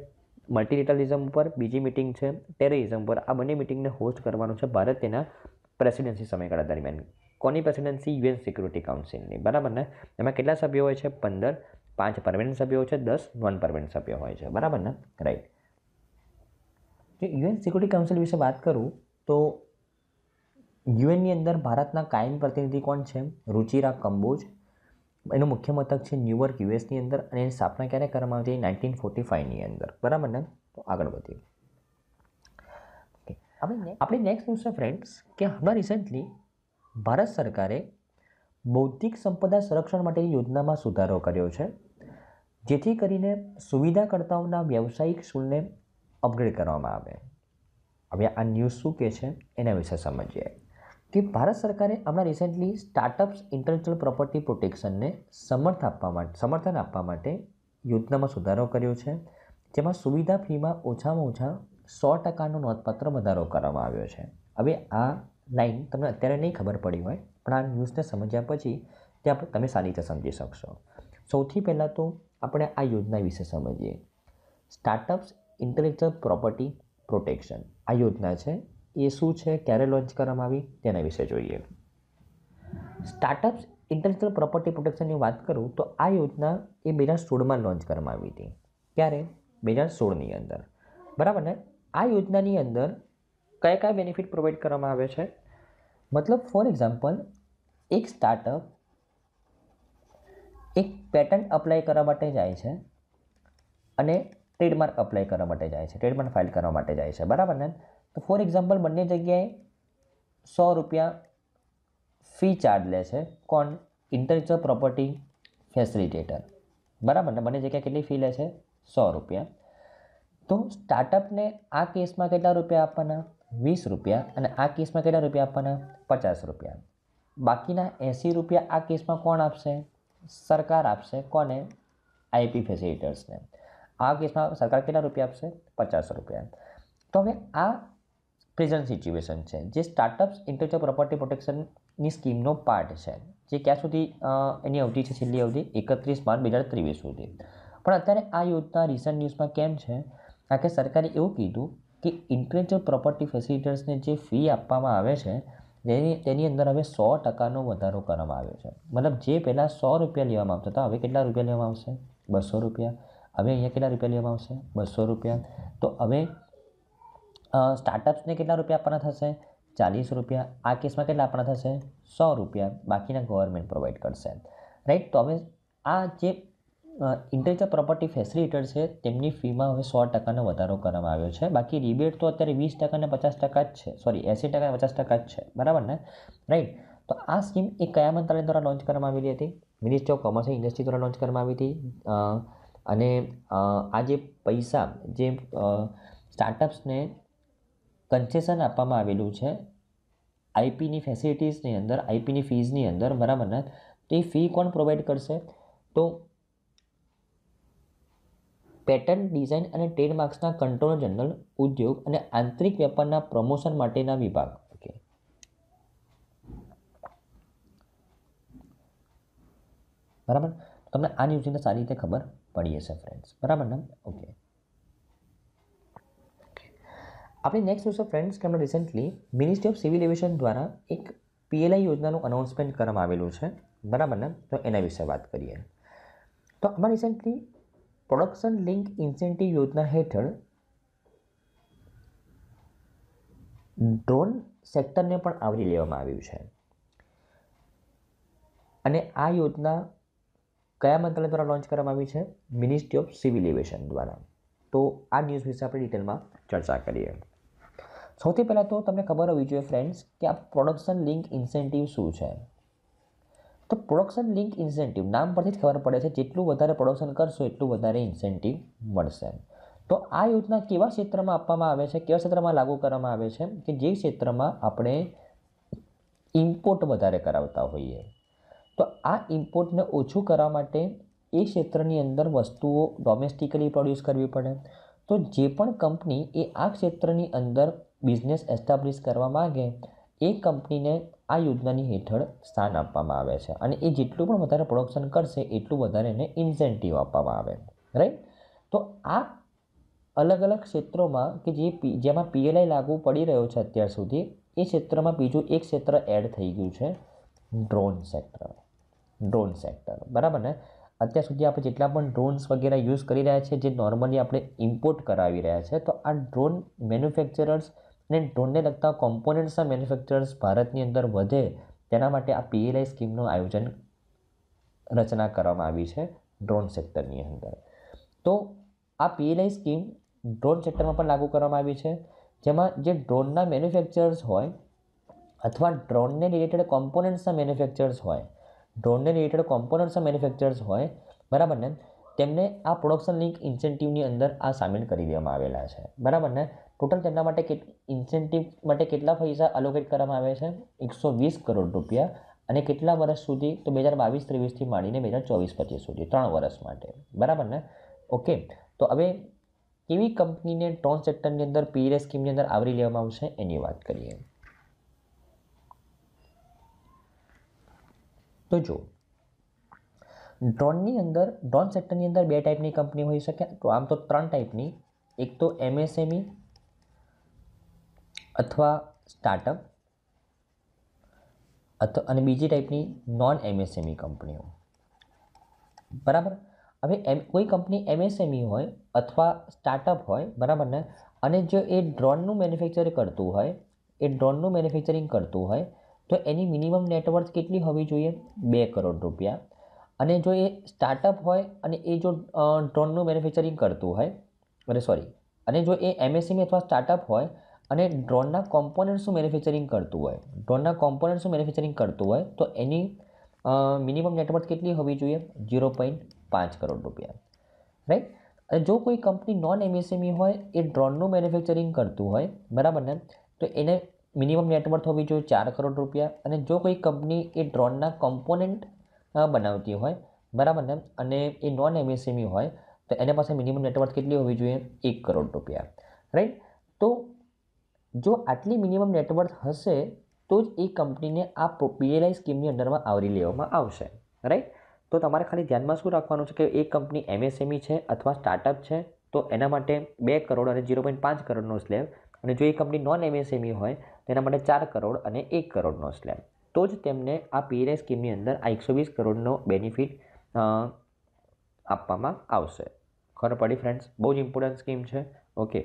મલ્ટિલેટરલિઝમ ઉપર બીજી મિટિંગ છે ટેરરિઝમ ઉપર આ બંને મિટિંગને હોસ્ટ કરવાનું છે ભારત તેના પ્રેસિડેન્સી સમયગાળા દરમિયાન કોની પ્રેસિડેન્સી યુએન સિક્યુરિટી કાઉન્સિલની બરાબર ને એમાં કેટલા સભ્યો હોય છે પંદર પાંચ પરમેનન્ટ સભ્યો છે દસ નોન પરમેનન્ટ સભ્યો હોય છે બરાબર ને રાઈટ જો યુએન સિક્યુરિટી કાઉન્સિલ વિશે વાત કરું તો યુએનની અંદર ભારતના કાયમ પ્રતિનિધિ કોણ છે રુચિરા કંબોજ એનું મુખ્ય મથક છે ન્યુયોર્ક યુએસની અંદર અને એની સ્થાપના ક્યારે કરવામાં આવી હતી નાઇન્ટીન ફોર્ટી ફાઇવની અંદર બરાબર ને તો આગળ વધીએ આપણે આપણી નેક્સ્ટ ન્યૂઝ છે ફ્રેન્ડ્સ કે હમણાં રિસેન્ટલી ભારત સરકારે બૌદ્ધિક સંપદા સંરક્ષણ માટેની યોજનામાં સુધારો કર્યો છે જેથી કરીને સુવિધાકર્તાઓના વ્યવસાયિક શુલ્કને અપગ્રેડ કરવામાં આવે હવે આ ન્યૂઝ શું કે છે એના વિશે સમજીએ કે ભારત સરકારે હમણાં રિસેન્ટલી સ્ટાર્ટઅપ્સ ઇન્ટેલેક્ચ્યુઅલ પ્રોપર્ટી પ્રોટેક્શનને સમર્થ આપવા માટે સમર્થન આપવા માટે યોજનામાં સુધારો કર્યો છે જેમાં સુવિધા ફીમાં ઓછામાં ઓછા સો ટકાનો નોંધપાત્ર વધારો કરવામાં આવ્યો છે હવે આ લાઈન તમને અત્યારે નહીં ખબર પડી હોય પણ આ ન્યૂઝને સમજ્યા પછી ત્યાં તમે સારી રીતે સમજી શકશો સૌથી પહેલાં તો આપણે આ યોજના વિશે સમજીએ સ્ટાર્ટઅપ્સ ઇન્ટેલેક્ચ્યુઅલ પ્રોપર્ટી પ્રોટેક્શન આ યોજના છે એ શું છે ક્યારે લોન્ચ કરવામાં આવી તેના વિશે જોઈએ સ્ટાર્ટઅપ્સ ઇન્ટરનેશનલ પ્રોપર્ટી પ્રોટેક્શનની વાત કરું તો આ યોજના એ બે હજાર સોળમાં લોન્ચ કરવામાં આવી હતી ક્યારે બે હજાર સોળની અંદર બરાબર ને આ યોજનાની અંદર કયા કયા બેનિફિટ પ્રોવાઈડ કરવામાં આવે છે મતલબ ફોર એક્ઝામ્પલ એક સ્ટાર્ટઅપ એક પેટન્ટ અપ્લાય કરવા માટે જાય છે અને ટ્રેડમાર્ક અપ્લાય કરવા માટે જાય છે ટ્રેડમાર્ક ફાઇલ કરવા માટે જાય છે બરાબર ને તો ફોર એક્ઝામ્પલ બંને જગ્યાએ સો રૂપિયા ફી ચાર્જ લે છે કોણ ઇન્ટેલેક્ચ્યુઅલ પ્રોપર્ટી ફેસિલિટેટર બરાબર ને બંને જગ્યાએ કેટલી ફી લે છે સો રૂપિયા તો સ્ટાર્ટઅપને આ કેસમાં કેટલા રૂપિયા આપવાના વીસ રૂપિયા અને આ કેસમાં કેટલા રૂપિયા આપવાના પચાસ રૂપિયા બાકીના એંસી રૂપિયા આ કેસમાં કોણ આપશે સરકાર આપશે કોને આઈપી ફેસિલિટર્સને આ કેસમાં સરકાર કેટલા રૂપિયા આપશે પચાસ રૂપિયા તો હવે આ પ્રેઝન્ટ સિચ્યુએશન છે જે સ્ટાર્ટઅપ્સ ઇન્ટેલેક્ચ્યુઅલ પ્રોપર્ટી પ્રોટેક્શનની સ્કીમનો પાર્ટ છે જે ક્યાં સુધી એની અવધિ છે છેલ્લી અવધિ એકત્રીસ માર્ચ બે હજાર ત્રેવીસ સુધી પણ અત્યારે આ યોજના રિસન્ટ ન્યૂઝમાં કેમ છે કારણ કે સરકારે એવું કીધું કે ઇન્ટેલેક્ચ્યુઅલ પ્રોપર્ટી ફેસિલિટર્સને જે ફી આપવામાં આવે છે તેની તેની અંદર હવે સો ટકાનો વધારો કરવામાં આવ્યો છે મતલબ જે પહેલાં સો રૂપિયા લેવામાં આવતા હતા હવે કેટલા રૂપિયા લેવામાં આવશે બસો રૂપિયા હવે અહીંયા કેટલા રૂપિયા લેવામાં આવશે બસો રૂપિયા તો હવે સ્ટાર્ટઅપ્સને કેટલા રૂપિયા આપવાના થશે ચાલીસ રૂપિયા આ કેસમાં કેટલા આપવાના થશે સો રૂપિયા બાકીના ગવર્મેન્ટ પ્રોવાઈડ કરશે રાઈટ તો હવે આ જે ઇન્ટેલિજન્ટ પ્રોપર્ટી ફેસિલિટર છે તેમની ફીમાં હવે સો ટકાનો વધારો કરવામાં આવ્યો છે બાકી રિબેટ તો અત્યારે વીસ ટકા અને પચાસ ટકા જ છે સોરી એંસી ટકા પચાસ ટકા જ છે બરાબર ને રાઈટ તો આ સ્કીમ એ કયા મંત્રાલય દ્વારા લોન્ચ કરવામાં આવેલી હતી ministry of commerce and industry દ્વારા લોન્ચ કરવામાં આવી હતી અને આ જે પૈસા જે સ્ટાર્ટઅપ્સને કન્સેશન આપવામાં આવેલું છે આઈપીની ફેસિલિટીઝની અંદર આઈપીની ફીઝની અંદર બરાબર ને તો એ ફી કોણ પ્રોવાઈડ કરશે તો પેટર્ન ડિઝાઇન અને ટ્રેડમાર્ક્સના કંટ્રોલ જનરલ ઉદ્યોગ અને આંતરિક વેપારના પ્રમોશન માટેના વિભાગ ઓકે બરાબર તમને આ ન્યૂઝની સારી રીતે ખબર પડી હશે ફ્રેન્ડ્સ બરાબર ને ઓકે આપણે નેક્સ્ટ ન્યૂઝ ફ્રેન્ડ્સ કે હમણાં recently ministry of civil aviation દ્વારા એક પીએલઆઈ યોજનાનું અનાઉન્સમેન્ટ કરવામાં આવેલું છે બરાબર ને તો એના વિશે વાત કરીએ તો આમાં રિસેન્ટલી પ્રોડક્શન લિંક ઇન્સેન્ટિવ યોજના હેઠળ ડ્રોન સેક્ટરને પણ આવરી લેવામાં આવ્યું છે અને આ યોજના કયા મંત્રાલય દ્વારા લોન્ચ કરવામાં આવી છે મિનિસ્ટ્રી ઓફ સિવિલ એવિએશન દ્વારા તો આ ન્યૂઝ વિશે આપણે ડિટેલમાં ચર્ચા કરીએ સૌથી પહેલાં તો તમને ખબર હોવી જોઈએ ફ્રેન્ડ્સ કે આ પ્રોડક્શન લિંક ઇન્સેન્ટિવ શું છે તો પ્રોડક્શન લિંક ઇન્સેન્ટિવ નામ પરથી જ ખબર પડે છે જેટલું વધારે પ્રોડક્શન કરશો એટલું વધારે ઇન્સેન્ટિવ મળશે તો આ યોજના કેવા ક્ષેત્રમાં આપવામાં આવે છે કેવા ક્ષેત્રમાં લાગુ કરવામાં આવે છે કે જે ક્ષેત્રમાં આપણે ઇમ્પોર્ટ વધારે કરાવતા હોઈએ તો આ ઇમ્પોર્ટને ઓછું કરવા માટે એ ક્ષેત્રની અંદર વસ્તુઓ ડોમેસ્ટિકલી પ્રોડ્યુસ કરવી પડે તો જે પણ કંપની એ આ ક્ષેત્રની અંદર બિઝનેસ એસ્ટાબ્લિશ કરવા માગે એ કંપનીને આ યોજનાની હેઠળ સ્થાન આપવામાં આવે છે અને એ જેટલું પણ વધારે પ્રોડક્શન કરશે એટલું વધારે એને ઇન્સેન્ટિવ આપવામાં આવે રાઈટ તો આ અલગ અલગ ક્ષેત્રોમાં કે જે જેમાં પીએલઆઈ લાગુ પડી રહ્યો છે અત્યાર સુધી એ ક્ષેત્રમાં બીજું એક ક્ષેત્ર એડ થઈ ગયું છે ડ્રોન સેક્ટર ડ્રોન સેક્ટર બરાબર ને અત્યાર સુધી આપણે જેટલા પણ ડ્રોન્સ વગેરે યુઝ કરી રહ્યા છીએ જે નોર્મલી આપણે ઇમ્પોર્ટ કરાવી રહ્યા છે તો આ ડ્રોન મેન્યુફેક્ચરર્સ અને ડ્રોનને લગતા કોમ્પોનન્ટ્સના મેન્યુફેક્ચરર્સ ભારતની અંદર વધે તેના માટે આ પીએલઆઈ સ્કીમનું આયોજન રચના કરવામાં આવી છે ડ્રોન સેક્ટરની અંદર તો આ પીએલઆઈ સ્કીમ ડ્રોન સેક્ટરમાં પણ લાગુ કરવામાં આવી છે જેમાં જે ડ્રોનના મેન્યુફેક્ચરર્સ હોય અથવા ડ્રોનને રિલેટેડ કોમ્પોનન્ટ્સના મેન્યુફેક્ચર્સ હોય ડ્રોનને રિલેટેડ કોમ્પોનન્ટ્સના મેન્યુફેક્ચર્સ હોય બરાબર ને તેમને આ પ્રોડક્શન લિંક ઇન્સેન્ટિવની અંદર આ સામેલ કરી દેવામાં આવેલા છે બરાબર ને ટોટલ તેમના માટે કેટ ઇન્સેન્ટિવ માટે કેટલા પૈસા અલોકેટ કરવામાં આવે છે એકસો વીસ કરોડ રૂપિયા અને કેટલા વર્ષ સુધી તો બે હજાર બાવીસ ત્રેવીસથી માંડીને બે હજાર ચોવીસ પચીસ સુધી ત્રણ વર્ષ માટે બરાબર ને ઓકે તો હવે કેવી કંપનીને ત્રણ સેક્ટરની અંદર પીએલ સ્કીમની અંદર આવરી લેવામાં આવશે એની વાત કરીએ તો જો ડ્રોનની અંદર ડ્રોન સેક્ટરની અંદર બે ટાઈપની કંપની હોઈ શકે તો આમ તો ત્રણ ટાઈપની એક તો એમએસએમઈ અથવા સ્ટાર્ટઅપ અથવા અને બીજી ટાઈપની નોન એમએસએમઈ કંપનીઓ બરાબર હવે એમ કોઈ કંપની એમએસએમઈ e હોય અથવા સ્ટાર્ટઅપ હોય બરાબર ને અને જો એ ડ્રોનનું મેન્યુફેક્ચર કરતું હોય એ ડ્રોનનું મેન્યુફેક્ચરિંગ કરતું હોય તો એની મિનિમમ નેટવર્થ કેટલી હોવી જોઈએ બે કરોડ રૂપિયા અને જો એ સ્ટાર્ટઅપ હોય અને એ જો ડ્રોનનું મેન્યુફેક્ચરિંગ કરતું હોય અરે સોરી અને જો એ એમએસએમઈ e અથવા સ્ટાર્ટઅપ હોય અને ડ્રોનના કોમ્પોનન્ટ શું મેન્યુફેક્ચરિંગ કરતું હોય ડ્રોનના કોમ્પોનન્ટ શું મેન્યુફેક્ચરિંગ કરતું હોય તો એની મિનિમમ નેટવર્થ કેટલી હોવી જોઈએ ઝીરો પોઈન્ટ પાંચ કરોડ રૂપિયા રાઈટ અને જો કોઈ કંપની નોન એમએસએમઈ હોય એ ડ્રોનનું મેન્યુફેક્ચરિંગ કરતું હોય બરાબર ને તો એને મિનિમમ નેટવર્થ હોવી જોઈએ ચાર કરોડ રૂપિયા અને જો કોઈ કંપની એ ડ્રોનના કોમ્પોનન્ટ બનાવતી હોય બરાબર ને અને એ નોન એમએસએમઈ હોય તો એના પાસે મિનિમમ નેટવર્થ કેટલી હોવી જોઈએ એક કરોડ રૂપિયા રાઈટ તો જો આટલી મિનિમમ નેટવર્થ હશે તો જ એ કંપનીને આ પીએલઆઈ સ્કીમની અંડરમાં આવરી લેવામાં આવશે રાઈટ તો તમારે ખાલી ધ્યાનમાં શું રાખવાનું છે કે એ કંપની એમએસએમઈ e છે અથવા સ્ટાર્ટઅપ છે તો એના માટે બે કરોડ અને ઝીરો પોઈન્ટ પાંચ કરોડનો સ્લેબ અને જો એ કંપની નોન એમએસએમઈ હોય એના માટે ચાર કરોડ અને એક કરોડનો સ્લેબ તો જ તેમને આ પીએલઆઈ સ્કીમની અંદર આ એકસો વીસ કરોડનો બેનિફિટ આપવામાં આવશે ખબર પડી ફ્રેન્ડ્સ બહુ જ ઇમ્પોર્ટન્ટ સ્કીમ છે ઓકે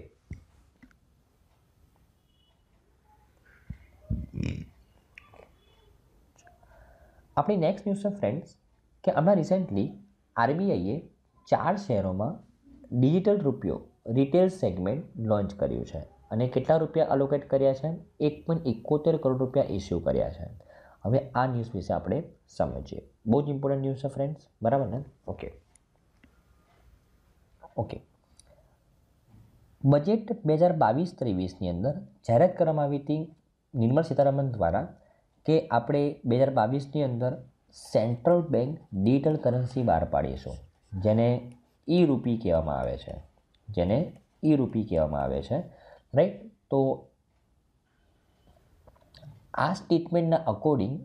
આપણી નેક્સ્ટ ન્યૂઝ છે ફ્રેન્ડ્સ કે હમણાં રિસેન્ટલી આરબીઆઈએ ચાર શહેરોમાં ડિજિટલ રૂપિયો રિટેલ સેગમેન્ટ લોન્ચ કર્યું છે અને કેટલા રૂપિયા અલોકેટ કર્યા છે એક પોઈન્ટ એકોતેર કરોડ રૂપિયા ઇસ્યુ કર્યા છે હવે આ ન્યૂઝ વિશે આપણે સમજીએ બહુ જ ઇમ્પોર્ટન્ટ ન્યૂઝ છે ફ્રેન્ડ્સ બરાબર ને ઓકે ઓકે બજેટ બે હજાર બાવીસ ત્રેવીસની અંદર જાહેરાત કરવામાં આવી હતી નિર્મલ સીતારામન દ્વારા કે આપણે બે હજાર બાવીસની અંદર સેન્ટ્રલ બેંક ડિજિટલ કરન્સી બહાર પાડીશું જેને ઈ રૂપી કહેવામાં આવે છે જેને ઈ રૂપી કહેવામાં આવે છે રાઈટ તો આ સ્ટેટમેન્ટના અકોર્ડિંગ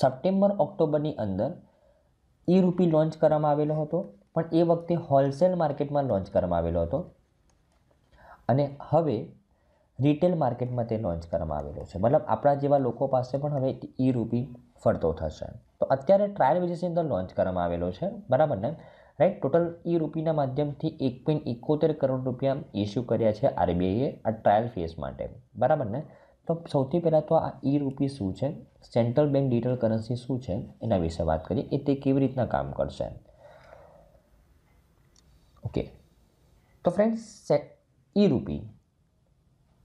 સપ્ટેમ્બર ઓક્ટોબરની અંદર ઈ રૂપી લોન્ચ કરવામાં આવેલો હતો પણ એ વખતે હોલસેલ માર્કેટમાં લોન્ચ કરવામાં આવેલો હતો અને હવે રિટેલ માર્કેટમાં તે લોન્ચ કરવામાં આવેલો છે મતલબ આપણા જેવા લોકો પાસે પણ હવે ઈ રૂપી ફરતો થશે તો અત્યારે ટ્રાયલ બેઝિસની અંદર લોન્ચ કરવામાં આવેલો છે બરાબર ને રાઈટ ટોટલ ઈ રૂપીના માધ્યમથી એક પોઈન્ટ એકોતેર કરોડ રૂપિયા ઇસ્યુ કર્યા છે આરબીઆઈએ આ ટ્રાયલ ફેસ માટે બરાબર ને તો સૌથી પહેલાં તો આ ઈ રૂપી શું છે સેન્ટ્રલ બેંક ડિજિટલ કરન્સી શું છે એના વિશે વાત કરીએ એ તે કેવી રીતના કામ કરશે ઓકે તો ફ્રેન્ડ્સ ઈ રૂપી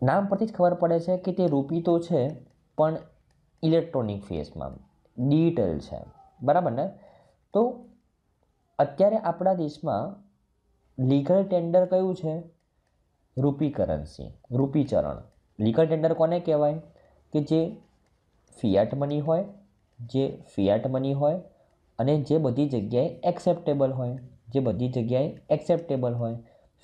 નામ પરથી જ ખબર પડે છે કે તે રૂપી તો છે પણ ઇલેક્ટ્રોનિક ફેસમાં ડિજિટલ છે બરાબર ને તો અત્યારે આપણા દેશમાં લીગલ ટેન્ડર કયું છે રૂપી કરન્સી રૂપી ચરણ લીગલ ટેન્ડર કોને કહેવાય કે જે ફિયાટ મની હોય જે ફિયાટ મની હોય અને જે બધી જગ્યાએ એક્સેપ્ટેબલ હોય જે બધી જગ્યાએ એક્સેપ્ટેબલ હોય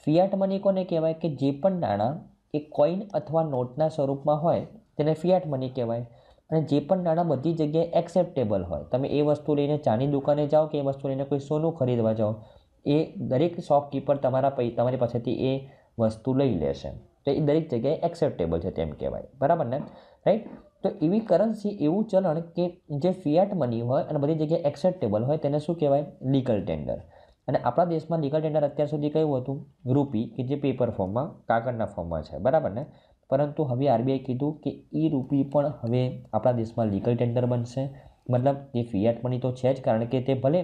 ફિયાટ મની કોને કહેવાય કે જે પણ નાણાં એ કોઈન અથવા નોટના સ્વરૂપમાં હોય તેને ફિયાટ મની કહેવાય અને જે પણ નાણાં બધી જગ્યાએ એક્સેપ્ટેબલ હોય તમે એ વસ્તુ લઈને ચાની દુકાને જાઓ કે એ વસ્તુ લઈને કોઈ સોનું ખરીદવા જાઓ એ દરેક શોપકીપર તમારા પૈ તમારી પાસેથી એ વસ્તુ લઈ લેશે તો એ દરેક જગ્યાએ એક્સેપ્ટેબલ છે તેમ કહેવાય બરાબર ને રાઈટ તો એવી કરન્સી એવું ચલણ કે જે ફિયાટ મની હોય અને બધી જગ્યાએ એક્સેપ્ટેબલ હોય તેને શું કહેવાય લીગલ ટેન્ડર અને આપણા દેશમાં લીગલ ટેન્ડર અત્યાર સુધી કયું હતું રૂપી કે જે પેપર ફોર્મમાં કાગળના ફોર્મમાં છે બરાબર ને પરંતુ હવે આરબીઆઈ કીધું કે એ રૂપી પણ હવે આપણા દેશમાં લીગલ ટેન્ડર બનશે મતલબ એ ફિયાટ મની તો છે જ કારણ કે તે ભલે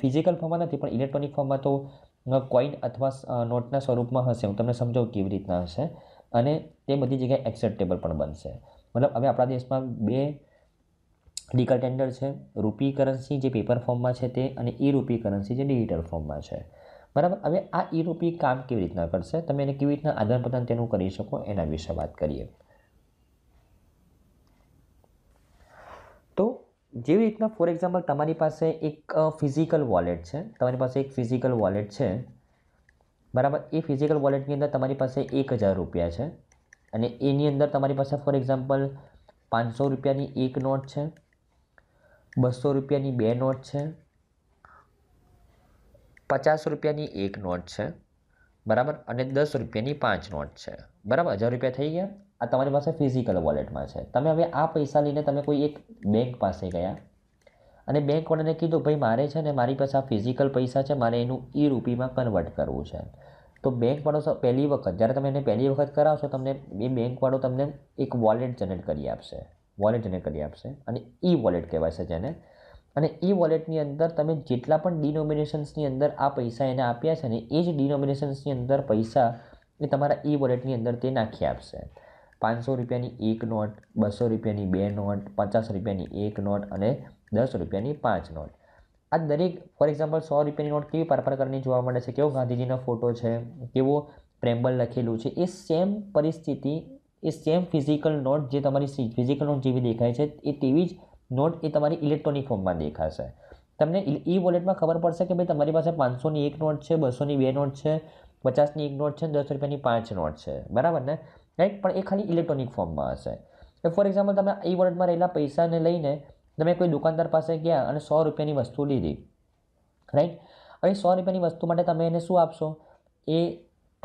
ફિઝિકલ ફોર્મમાં નથી પણ ઇલેક્ટ્રોનિક ફોર્મમાં તો કોઈન અથવા નોટના સ્વરૂપમાં હશે હું તમને સમજાવું કેવી રીતના હશે અને તે બધી જગ્યાએ એક્સેપ્ટેબલ પણ બનશે મતલબ હવે આપણા દેશમાં બે ડિજિટલ ટેન્ડર છે રૂપી કરન્સી જે પેપર ફોર્મમાં છે તે અને ઈ રૂપી કરન્સી જે ડિજિટલ ફોર્મમાં છે બરાબર હવે આ ઈ રૂપી કામ કેવી રીતના કરશે તમે એને કેવી રીતના આદાન પ્રદાન તેનું કરી શકો એના વિશે વાત કરીએ તો જેવી રીતના ફોર એક્ઝામ્પલ તમારી પાસે એક ફિઝિકલ વોલેટ છે તમારી પાસે એક ફિઝિકલ વોલેટ છે બરાબર એ ફિઝિકલ વોલેટની અંદર તમારી પાસે એક હજાર રૂપિયા છે અને એની અંદર તમારી પાસે ફોર એક્ઝામ્પલ પાંચસો રૂપિયાની એક નોટ છે બસો રૂપિયાની બે નોટ છે પચાસ રૂપિયાની એક નોટ છે બરાબર અને દસ રૂપિયાની પાંચ નોટ છે બરાબર હજાર રૂપિયા થઈ ગયા આ તમારી પાસે ફિઝિકલ વોલેટમાં છે તમે હવે આ પૈસા લઈને તમે કોઈ એક બેંક પાસે ગયા અને બેંકવાળાને કીધું ભાઈ મારે છે ને મારી પાસે આ ફિઝિકલ પૈસા છે મારે એનું ઈ રૂપીમાં કન્વર્ટ કરવું છે તો બેંકવાળો પહેલી વખત જ્યારે તમે એને પહેલી વખત કરાવશો તમને એ બેંકવાળો તમને એક વોલેટ જનરેટ કરી આપશે વોલેટ એને કરી આપશે અને ઈ વોલેટ કહેવાય છે જેને અને ઈ વોલેટની અંદર તમે જેટલા પણ ડિનોમિનેશન્સની અંદર આ પૈસા એને આપ્યા છે ને એ જ ડિનોમિનેશન્સની અંદર પૈસા એ તમારા ઈ વોલેટની અંદર તે નાખી આપશે પાંચસો રૂપિયાની એક નોટ બસો રૂપિયાની બે નોટ પચાસ રૂપિયાની એક નોટ અને દસ રૂપિયાની પાંચ નોટ આ દરેક ફોર એક્ઝામ્પલ સો રૂપિયાની નોટ કેવી પરપર કરની જોવા મળે છે કેવો ગાંધીજીનો ફોટો છે કેવો પ્રેમ્બલ લખેલું છે એ સેમ પરિસ્થિતિ એ સેમ ફિઝિકલ નોટ જે તમારી ફિઝિકલ નોટ જેવી દેખાય છે એ તેવી જ નોટ એ તમારી ઇલેક્ટ્રોનિક ફોર્મમાં દેખાશે તમને ઈ વોલેટમાં ખબર પડશે કે ભાઈ તમારી પાસે પાંચસોની એક નોટ છે બસોની બે નોટ છે પચાસની એક નોટ છે દસ રૂપિયાની પાંચ નોટ છે બરાબર ને રાઈટ પણ એ ખાલી ઇલેક્ટ્રોનિક ફોર્મમાં હશે ફોર એક્ઝામ્પલ તમે ઈ વોલેટમાં રહેલા પૈસાને લઈને તમે કોઈ દુકાનદાર પાસે ગયા અને સો રૂપિયાની વસ્તુ લીધી રાઈટ હવે સો રૂપિયાની વસ્તુ માટે તમે એને શું આપશો એ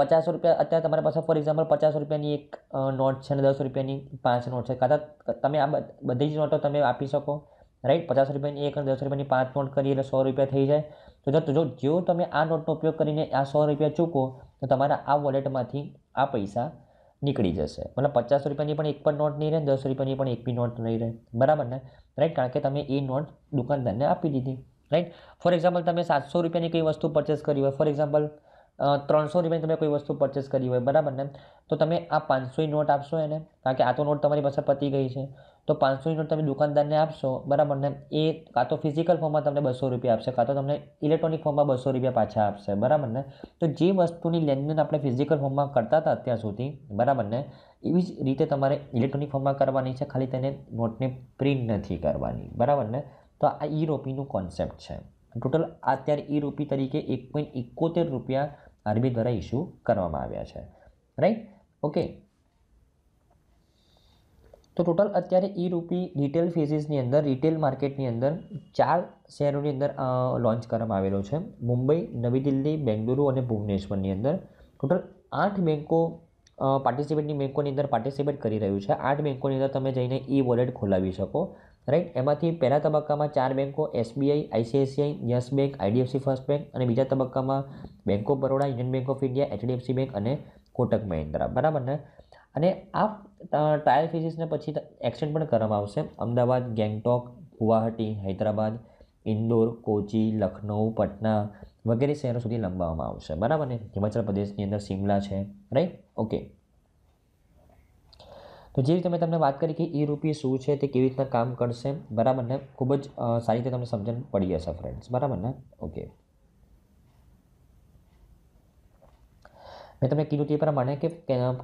પચાસ રૂપિયા અત્યારે તમારા પાસે ફોર એક્ઝામ્પલ પચાસ રૂપિયાની એક નોટ છે અને દસ રૂપિયાની પાંચ નોટ છે કદાચ તમે આ બધી જ નોટો તમે આપી શકો રાઈટ પચાસ રૂપિયાની એક અને દસ રૂપિયાની પાંચ નોટ કરીએ એટલે સો રૂપિયા થઈ જાય તો જો જો તમે આ નોટનો ઉપયોગ કરીને આ સો રૂપિયા ચૂકો તો તમારા આ વોલેટમાંથી આ પૈસા નીકળી જશે મતલબ પચાસ રૂપિયાની પણ એક પણ નોટ નહીં રહે દસ રૂપિયાની પણ એક બી નોટ નહીં રહે બરાબર ને રાઈટ કારણ કે તમે એ નોટ દુકાનદારને આપી દીધી રાઈટ ફોર એક્ઝામ્પલ તમે સાતસો રૂપિયાની કઈ વસ્તુ પરચેસ કરી હોય ફોર એક્ઝામ્પલ ત્રણસો રૂપિયાની તમે કોઈ વસ્તુ પરચેસ કરી હોય બરાબર ને તો તમે આ પાંચસોની નોટ આપશો એને કારણ કે આ તો નોટ તમારી પાસે પતી ગઈ છે તો પાંચસોની નોટ તમે દુકાનદારને આપશો બરાબર ને એ કાં તો ફિઝિકલ ફોર્મમાં તમને બસો રૂપિયા આપશે કાં તો તમને ઇલેક્ટ્રોનિક ફોર્મમાં બસો રૂપિયા પાછા આપશે બરાબર ને તો જે વસ્તુની લેનદેન આપણે ફિઝિકલ ફોર્મમાં કરતા હતા અત્યાર સુધી બરાબર ને એવી જ રીતે તમારે ઇલેક્ટ્રોનિક ફોર્મમાં કરવાની છે ખાલી તેને નોટને પ્રિન્ટ નથી કરવાની બરાબર ને તો આ ઈ રોપીનું કોન્સેપ્ટ છે ટોટલ અત્યારે ઈ રૂપી તરીકે એક પોઈન્ટ એકોતેર રૂપિયા આરબીઆઈ દ્વારા ઇસ્યુ કરવામાં આવ્યા છે રાઈટ ઓકે તો ટોટલ અત્યારે ઈ રૂપી રિટેલ ફેઝિસની અંદર રિટેલ માર્કેટની અંદર ચાર શહેરોની અંદર લોન્ચ કરવામાં આવેલો છે મુંબઈ નવી દિલ્હી બેંગલુરુ અને ભુવનેશ્વરની અંદર ટોટલ આઠ બેન્કો પાર્ટિસિપેટની બેન્કોની અંદર પાર્ટિસિપેટ કરી રહ્યું છે આઠ બેન્કોની અંદર તમે જઈને ઈ વોલેટ ખોલાવી શકો રાઈટ એમાંથી પહેલા તબક્કામાં ચાર બેન્કો SBI ICICI Yes Bank IDFC First Bank અને બીજા તબક્કામાં Bank of Baroda Union Bank of India HDFC Bank અને કોટક મહિન્દ્રા બરાબર ને અને આ ટ્રાયલ ફિઝિસને પછી એક્સટેન્ડ પણ કરવામાં આવશે અમદાવાદ ગેંગટોક ગુવાહાટી હૈદરાબાદ ઇન્દોર કોચી લખનૌ પટના વગેરે શહેરો સુધી લંબાવવામાં આવશે બરાબર ને હિમાચલ પ્રદેશની અંદર સિમલા છે રાઈટ ઓકે તો જે રીતે મેં તમને વાત કરી કે ઈ રૂપી શું છે તે કેવી રીતના કામ કરશે બરાબર ને ખૂબ જ સારી રીતે તમને સમજણ પડી જશે ફ્રેન્ડ્સ બરાબર ને ઓકે મેં તમને કીધું તે પ્રમાણે કે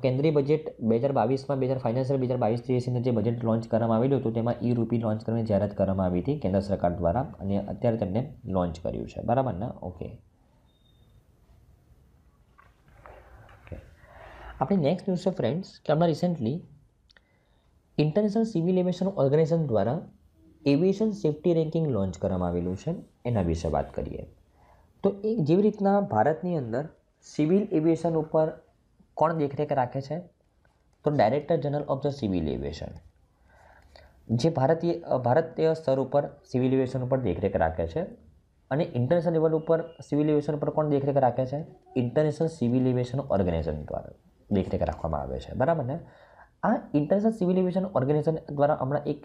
કેન્દ્રીય બજેટ બે હજાર બાવીસમાં બે હજાર ફાઇનાન્શિયલ બે હજાર બાવીસ ત્રેવીસનું જે બજેટ લોન્ચ કરવામાં આવેલું હતું તેમાં ઈ રૂપી લોન્ચ કરવાની જાહેરાત કરવામાં આવી હતી કેન્દ્ર સરકાર દ્વારા અને અત્યારે તેમને લોન્ચ કર્યું છે બરાબર ને ઓકે આપણે નેક્સ્ટ ન્યૂઝ છે ફ્રેન્ડ્સ કે હમણાં recently International civil aviation Organisation દ્વારા એવિએશન સેફ્ટી રેન્કિંગ લોન્ચ કરવામાં આવેલું છે એના વિશે વાત કરીએ તો એ જેવી રીતના ભારતની અંદર સિવિલ એવિએશન ઉપર કોણ દેખરેખ રાખે છે તો Director General of the civil aviation જે ભારતીય ભારતીય સ્તર ઉપર સિવિલ એવિએશન ઉપર દેખરેખ રાખે છે અને ઇન્ટરનેશનલ લેવલ ઉપર સિવિલ એવિએશન પર કોણ દેખરેખ રાખે છે ઇન્ટરનેશનલ સિવિલ એવિએશન ઓર્ગેનાઇઝેશન દ્વારા દેખરેખ રાખવામાં આવે છે બરાબર ને આ ઇન્ટરનેશનલ સિવિલ એવિએશન ઓર્ગેનાઇઝેશન દ્વારા હમણાં એક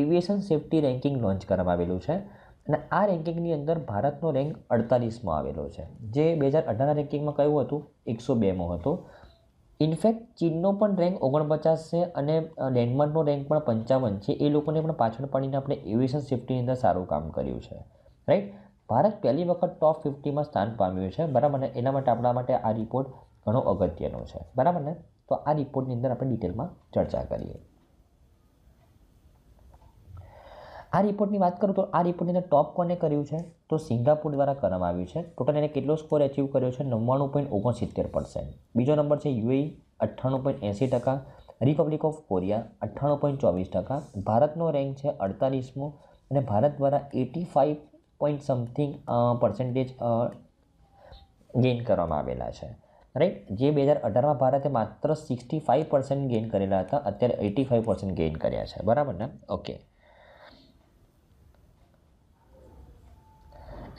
એવિએશન સેફ્ટી રેન્કિંગ લોન્ચ કરવામાં આવેલું છે અને આ રેન્કિંગની અંદર ભારતનો રેન્ક અડતાલીસમાં આવેલો છે જે બે હજાર અઢારના રેન્કિંગમાં કયું હતું એકસો બેમાં હતો ઇનફેક્ટ ચીનનો પણ રેન્ક ઓગણપચાસ છે અને ડેનમાર્કનો રેન્ક પણ પંચાવન છે એ લોકોને પણ પાછળ પડીને આપણે એવિએશન સેફ્ટીની અંદર સારું કામ કર્યું છે રાઈટ ભારત પહેલી વખત ટોપ ફિફ્ટીમાં સ્થાન પામ્યું છે બરાબર ને એના માટે આપણા માટે આ રિપોર્ટ ઘણો અગત્યનો છે બરાબર ને તો આ રિપોર્ટની અંદર આપણે ડિટેલમાં ચર્ચા કરીએ આ રિપોર્ટની વાત કરું તો આ રિપોર્ટની અંદર ટોપ કોને કર્યું છે તો સિંગાપુર દ્વારા કરવામાં આવ્યું છે ટોટલ એને કેટલો સ્કોર અચીવ કર્યો છે નવ્વાણું પોઈન્ટ ઓગણસિત્તેર પર્સન્ટ બીજો નંબર છે યુએઈ અઠ્ઠાણું પોઈન્ટ એંસી ટકા રિપબ્લિક ઓફ કોરિયા અઠ્ઠાણું પોઈન્ટ ચોવીસ ટકા ભારતનો રેન્ક છે અડતાલીસમો અને ભારત દ્વારા eighty five point something percentage gain કરવામાં આવેલા છે રાઈટ જે બે હજાર અઢારમાં ભારતે માત્ર સિક્સટી ફાઇવ પર્સન્ટ ગેઇન કરેલા હતા અત્યારે એટી ફાઇવ પર્સન્ટ ગેઇન કર્યા છે બરાબર ને ઓકે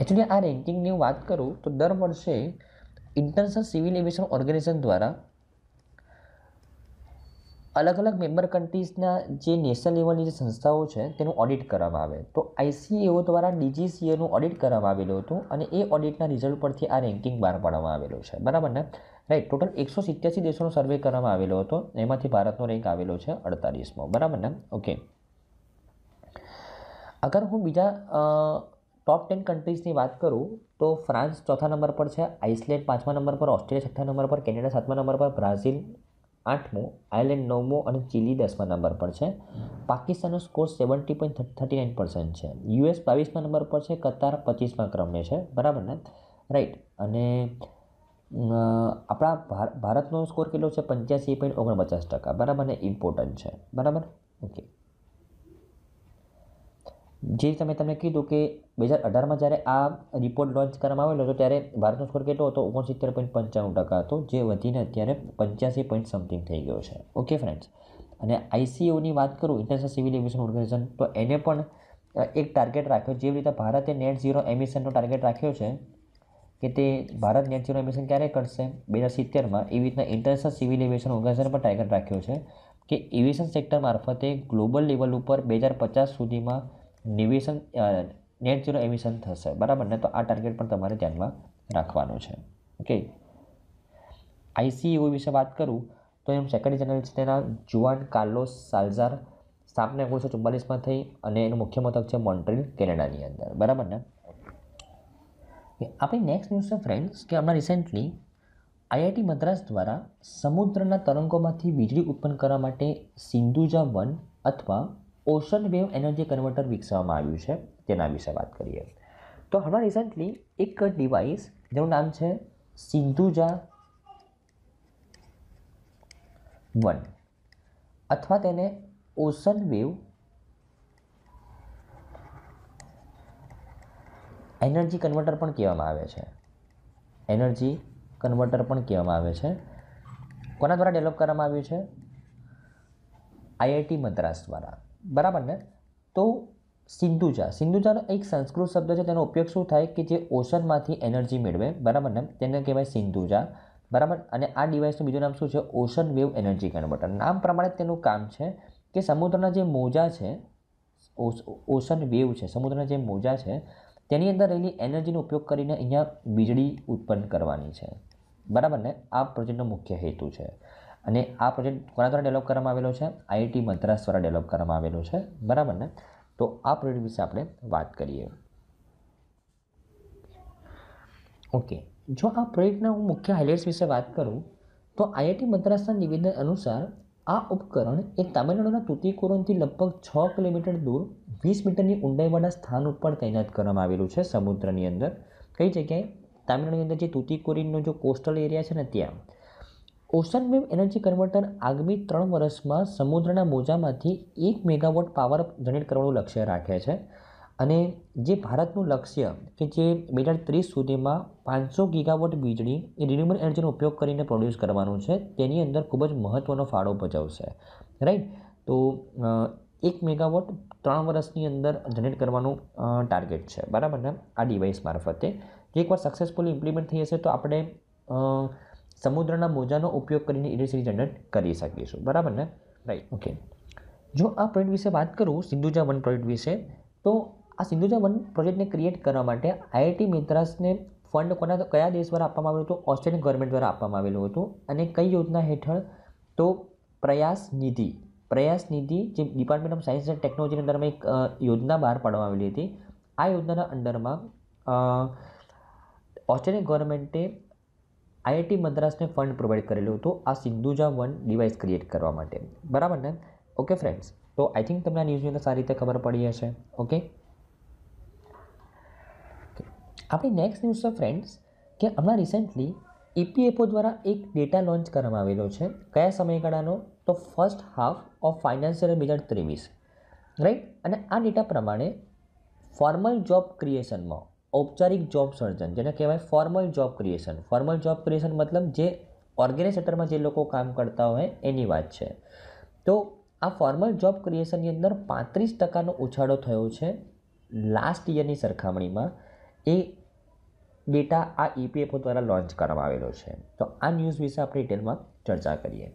એકચ્યુઅલી આ રેન્કિંગની વાત કરું તો દર વર્ષે ઇન્ટરનેશનલ સિવિલ એવિએશન ઓર્ગેનાઇઝેશન દ્વારા અલગ અલગ મેમ્બર કન્ટ્રીઝના જે નેશનલ લેવલની જે સંસ્થાઓ છે તેનું ઓડિટ કરવામાં આવે તો આઈસીએઓ e દ્વારા ડીજીસીએનું e ઓડિટ કરવામાં આવેલું હતું અને એ ઓડિટના રિઝલ્ટ પરથી આ રેન્કિંગ બહાર પાડવામાં આવેલું છે બરાબર ને રાઈટ ટોટલ એકસો સિત્યાસી દેશોનો સર્વે કરવામાં આવેલો હતો એમાંથી ભારતનો રેન્ક આવેલો છે અડતાલીસમો બરાબર ને ઓકે અગર હું બીજા ટોપ ટેન કન્ટ્રીઝની વાત કરું તો ફ્રાન્સ ચોથા નંબર પર છે આઇસલેન્ડ પાંચમા નંબર પર ઓસ્ટ્રેલિયા છઠ્ઠા નંબર પર કેનેડા સાતમા નંબર પર બ્રાઝિલ આઠમો આયર્લેન્ડ નવમો અને ચીલી દસમા નંબર પર છે પાકિસ્તાનનો score seventy point thirty nine percent છે યુએસ બાવીસમા નંબર પર છે કતાર પચીસમા ક્રમે છે બરાબર ને રાઈટ અને આપણા ભારતનો સ્કોર કેટલો છે પંચ્યાસી પોઈન્ટ ઓગણપચાસ ટકા બરાબર ને ઇમ્પોર્ટન્ટ છે બરાબર ઓકે જે તમે તમને કીધું કે બે હજાર અઢારમાં જ્યારે આ રિપોર્ટ લોન્ચ કરવામાં આવેલો હતો ત્યારે ભારતનો સ્કોર કેટલો હતો ઓગણસિત્તેર પોઈન્ટ પંચાણું ટકા હતો જે વધીને અત્યારે પંચ્યાસી પોઈન્ટ સમથિંગ થઈ ગયો છે ઓકે ફ્રેન્ડ્સ અને આઈસીઓની વાત કરું ઇન્ટરનેશનલ સિવિલ એવિએશન ઓર્ગેનાઇઝેશન તો એને પણ એક ટાર્ગેટ રાખ્યો જેવી રીતે ભારતે નેટ ઝીરો એમિશનનો ટાર્ગેટ રાખ્યો છે કે તે ભારત નેટ ઝીરો એમિશન ક્યારે કરશે બે હજાર સિત્તેરમાં એવી રીતના ઇન્ટરનેશનલ સિવિલ એવિએશન ઓર્ગેનાઇઝેશન પણ ટાર્ગેટ રાખ્યો છે કે એવિએશન સેક્ટર મારફતે ગ્લોબલ લેવલ ઉપર બે હજાર પચાસ સુધીમાં ડિવિઝન નેટ ઝીરો એમિશન થશે બરાબર ને તો આ ટાર્ગેટ પણ તમારે ધ્યાનમાં રાખવાનું છે ઓકે આઈસીયુ e વિશે વાત કરું તો એમ સેક્રેટરી જનરલ છે તેના જુઆન કાર્લોસ સાલ્ઝાર સ્થાપના ઓગણીસો ચુમ્માલીસમાં થઈ અને એનું મુખ્ય મથક છે મોન્ટ્રીલ કેનેડાની અંદર બરાબર ને આપણી નેક્સ્ટ ન્યૂઝ છે ફ્રેન્ડ્સ કે હમણાં રિસેન્ટલી આઈઆઈટી મદ્રાસ દ્વારા સમુદ્રના તરંગોમાંથી વીજળી ઉત્પન્ન કરવા માટે સિંધુજા વન અથવા ઓશન વેવ એનર્જી કન્વર્ટર વિકસાવવામાં આવ્યું છે તેના વિશે વાત કરીએ તો હમણાં રિસન્ટલી એક ડિવાઇસ જેનું નામ છે સિંધુજા વન અથવા તેને ઓશન વેવ એનર્જી કન્વર્ટર પણ કહેવામાં આવે છે એનર્જી કન્વર્ટર પણ કહેવામાં આવે છે કોના દ્વારા ડેવલપ કરવામાં આવ્યું છે આઈઆઈટી મદ્રાસ દ્વારા બરાબર ને તો સિંધુજા સિંધુજાનો એક સંસ્કૃત શબ્દ છે તેનો ઉપયોગ શું થાય કે જે ઓશનમાંથી એનર્જી મેળવે બરાબર ને તેને કહેવાય સિંધુજા બરાબર અને આ ડિવાઇસનું બીજું નામ શું છે ઓશન વેવ એનર્જી કન્વર્ટર નામ પ્રમાણે તેનું કામ છે કે સમુદ્રના જે મોજા છે ઓશન વેવ છે સમુદ્રના જે મોજા છે તેની અંદર રહેલી એનર્જીનો ઉપયોગ કરીને અહીંયા વીજળી ઉત્પન્ન કરવાની છે બરાબર ને આ પ્રોજેક્ટનો મુખ્ય હેતુ છે અને આ પ્રોજેક્ટ કોના દ્વારા ડેવલપ કરવામાં આવેલો છે આઈઆઈટી મદ્રાસ દ્વારા ડેવલપ કરવામાં આવેલો છે બરાબર ને તો આ પ્રોજેક્ટ વિશે આપણે વાત કરીએ ઓકે જો આ પ્રોજેક્ટના હું મુખ્ય હાઇલાઇટ્સ વિશે વાત કરું તો આઈઆઈટી મદ્રાસના નિવેદન અનુસાર આ ઉપકરણ એ તામિલનાડુના તુતીકોરનથી લગભગ છ કિલોમીટર દૂર વીસ મીટરની ઊંડાઈવાળા સ્થાન ઉપર તૈનાત કરવામાં આવેલું છે સમુદ્રની અંદર કઈ જગ્યાએ તામિલનાડુની અંદર જે તુતીકોરીનનો જો કોસ્ટલ એરિયા છે ને ત્યાં ઓશન બીમ એનર્જી કન્વર્ટર આગામી ત્રણ વર્ષમાં સમુદ્રના મોજામાંથી એક મેગાવોટ પાવર જનરેટ કરવાનું લક્ષ્ય રાખે છે અને જે ભારતનું લક્ષ્ય કે જે બે હજાર ત્રીસ સુધીમાં પાંચસો ગીગાવોટ વીજળી એ રિન્યુએબલ એનર્જીનો ઉપયોગ કરીને પ્રોડ્યુસ કરવાનું છે તેની અંદર ખૂબ જ મહત્ત્વનો ફાળો ભજવશે રાઈટ તો એક મેગાવોટ ત્રણ વર્ષની અંદર જનરેટ કરવાનું ટાર્ગેટ છે બરાબર ને આ ડિવાઇસ મારફતે એકવાર સક્સેસફુલી ઇમ્પ્લિમેન્ટ થઈ હશે તો આપણે સમુદ્રના મોજાનો ઉપયોગ કરીને ઇલેક્ટ્રિસિટી જનરેટ કરી શકીશું બરાબર ને રાઈટ ઓકે જો આ પ્રોજેક્ટ વિશે વાત કરું સિંધુજા વન પ્રોજેક્ટ વિશે તો આ સિંધુજા વન પ્રોજેક્ટને ક્રિએટ કરવા માટે આઈઆઈટી મેદ્રાસને ફંડ કોના કયા દેશ દ્વારા આપવામાં આવ્યું હતું ઓસ્ટ્રેલિયન ગવર્મેન્ટ દ્વારા આપવામાં આવેલું હતું અને કઈ યોજના હેઠળ તો પ્રયાસ નિધિ પ્રયાસ નિધિ જે ડિપાર્ટમેન્ટ ઓફ સાયન્સ એન્ડ ટેકનોલોજીની અંદરમાં એક યોજના બહાર પાડવામાં આવેલી હતી આ યોજનાના અંડરમાં ઓસ્ટ્રેલિયન ગવર્મેન્ટે આઈઆઈટી મદ્રાસને ફંડ પ્રોવાઈડ કરેલું હતું આ સિંધુજા વન ડિવાઇસ ક્રિએટ કરવા માટે બરાબર ને ઓકે ફ્રેન્ડ્સ તો આઈ થિંક તમને આ ન્યૂઝની અંદર સારી રીતે ખબર પડી હશે ઓકે આપણી નેક્સ્ટ ન્યૂઝ છે ફ્રેન્ડ્સ કે હમણાં રિસેન્ટલી ઇપીએફઓ e દ્વારા એક ડેટા લોન્ચ કરવામાં આવેલો છે કયા સમયગાળાનો તો ફર્સ્ટ હાફ ઓફ ફાઇનાન્શિયલ બે હજાર ત્રેવીસ રાઈટ અને આ ડેટા પ્રમાણે ફોર્મલ જોબ ક્રિએશનમાં ઔપચારિક જોબ સર્જન જેને કહેવાય formal job creation formal job creation મતલબ જે ઓર્ગેનાઇઝ સેક્ટરમાં જે લોકો કામ કરતા હોય એની વાત છે તો આ ફોર્મલ જોબ ક્રિએશનની અંદર પાંત્રીસ ટકાનો ઉછાળો થયો છે લાસ્ટ યરની સરખામણીમાં એ ડેટા આ ઈપીએફઓ e દ્વારા લોન્ચ કરવામાં આવેલો છે તો આ ન્યૂઝ વિશે આપણે ડિટેલમાં ચર્ચા કરીએ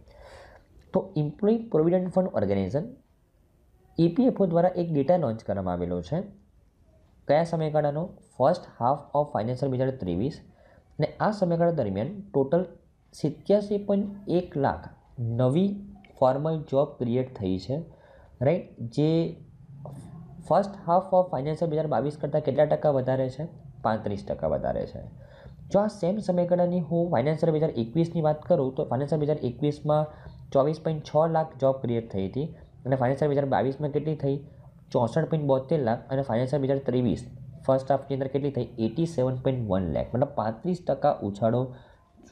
તો employ provident fund organisation EPFO દ્વારા એક ડેટા લોન્ચ કરવામાં આવેલો છે કયા સમયગાળાનો ફર્સ્ટ હાફ ઓફ ફાઇનાન્શિયલ બે હજાર ત્રેવીસ અને આ સમયગાળા દરમિયાન ટોટલ સિત્યાસી પોઈન્ટ એક લાખ નવી ફોર્મલ જોબ ક્રિએટ થઈ છે રાઈટ જે ફર્સ્ટ હાફ ઓફ ફાઇનાન્શિયલ બે હજાર બાવીસ કરતાં કેટલા ટકા વધારે છે પાંત્રીસ ટકા વધારે છે જો આ સેમ સમયગાળાની હું ફાઇનાન્શિયલ બે હજાર એકવીસની વાત કરું તો ફાઇનાન્શિયલ બે હજાર એકવીસમાં ચોવીસ પોઈન્ટ છ લાખ જોબ ક્રિએટ થઈ હતી અને ફાઇનાન્શિયલ બે હજાર બાવીસમાં કેટલી થઈ ચોસઠ પોઈન્ટ બોતેર લાખ અને ફાઇનાન્શિયલ બે હજાર ત્રેવીસ ફર્સ્ટ હાફની અંદર કેટલી થઈ એટી સેવન પોઈન્ટ વન લેખ મતલબ પાંત્રીસ ટકા ઉછાળો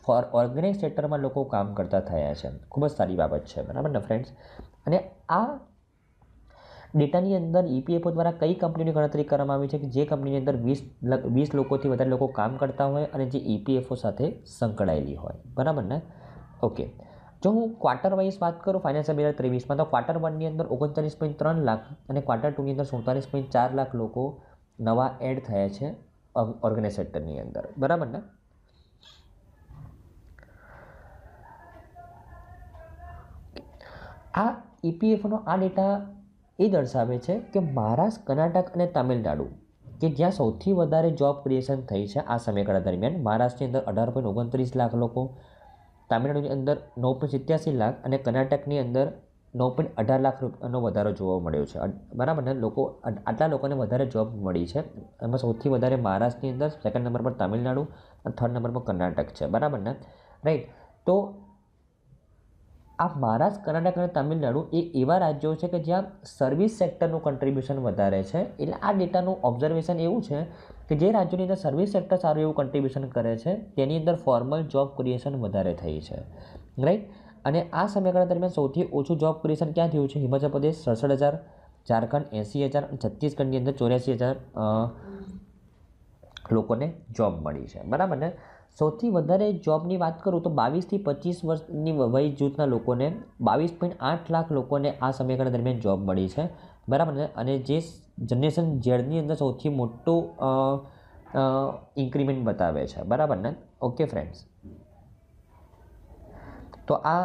ફોર ઓર્ગેનિક સેક્ટરમાં લોકો કામ કરતા થયા છે ખૂબ જ સારી બાબત છે બરાબર ને ફ્રેન્ડ્સ અને આ ડેટાની અંદર ઈપીએફઓ e દ્વારા કઈ કંપનીની ગણતરી કરવામાં આવી છે કે જે કંપનીની અંદર વીસ વીસ લોકોથી વધારે લોકો કામ કરતા હોય અને જે ઈપીએફઓ e સાથે સંકળાયેલી હોય બરાબર ને ઓકે જો હું ક્વાર્ટર વાઇઝ વાત કરું ફાઇનાન્શિયલ બે હજાર ત્રેવીસમાં તો ક્વાર્ટર વનની અંદર ઓગણચાલીસ પોઈન્ટ ત્રણ લાખ અને ક્વાર્ટર ટુની અંદર સુડતાલીસ પોઈન્ટ ચાર લાખ લોકો નવા એડ થયા છે ઓર્ગેનાઇઝ સેક્ટરની અંદર બરાબર ને આ ઈપીએફનો e આ ડેટા એ દર્શાવે છે કે મહારાષ્ટ્ર કર્ણાટક અને તમિલનાડુ કે જ્યાં સૌથી વધારે જોબ ક્રિએશન થઈ છે આ સમયગાળા દરમિયાન મહારાષ્ટ્રની અંદર અઢાર પોઈન્ટ ઓગણત્રીસ લાખ લોકો તામિલનાડુની અંદર નવ પોઈન્ટ સિત્યાસી લાખ અને કર્ણાટકની અંદર નવ પોઈન્ટ અઢાર લાખ રૂપિયાનો વધારો જોવા મળ્યો છે બરાબર ને લોકો આટલા લોકોને વધારે જોબ મળી છે એમાં સૌથી વધારે મહારાષ્ટ્રની અંદર સેકન્ડ નંબર પર તામિલનાડુ અને થર્ડ નંબર પર કર્ણાટક છે બરાબર ને રાઈટ તો આ મહારાષ્ટ્ર કર્ણાટક અને તમિલનાડુ એ એવા રાજ્યો છે કે જ્યાં સર્વિસ સેક્ટરનું કન્ટ્રીબ્યુશન વધારે છે એટલે આ ડેટાનું ઓબ્ઝર્વેશન એવું છે કે જે રાજ્યની અંદર સર્વિસ સેક્ટર સારું એવું કન્ટ્રીબ્યુશન કરે છે તેની અંદર ફોર્મલ જોબ ક્રિએશન વધારે થઈ છે રાઈટ અને આ સમયગાળા દરમિયાન સૌથી ઓછું જોબ ક્રિએશન ક્યાં થયું છે હિમાચલ પ્રદેશ સડસઠ હજાર ઝારખંડ એંસી હજાર છત્તીસગઢની અંદર ચોર્યાસી હજાર લોકોને જોબ મળી છે બરાબર ને સૌથી વધારે જોબની વાત કરું તો બાવીસથી પચીસ વર્ષની વય જૂથના લોકોને બાવીસ પોઈન્ટ આઠ લાખ લોકોને આ સમયગાળા દરમિયાન જોબ મળી છે બરાબર ને અને જે જનરેશન ઝેડની અંદર સૌથી મોટું ઇન્ક્રીમેન્ટ બતાવે છે બરાબર ને ઓકે ફ્રેન્ડ્સ તો આ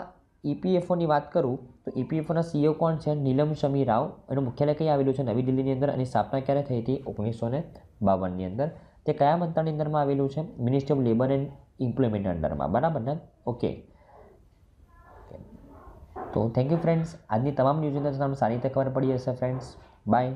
ઇપીએફઓની e વાત કરું તો ઇપીએફઓના e સીઓ e કોણ છે નીલમ શમી રાવ એનું મુખ્યાલય ક્યાં આવેલું છે નવી દિલ્હીની અંદર અને સ્થાપના ક્યારે થઈ હતી ઓગણીસો ને બાવનની અંદર તે કયા મંત્રાલયની અંદરમાં આવેલું છે ministry of labour and employment અંડરમાં બરાબર ને ઓકે તો થેન્ક યુ ફ્રેન્ડ્સ આજની તમામ ન્યૂઝની અંદર તમને સારી રીતે ખબર પડી હશે ફ્રેન્ડ્સ બાય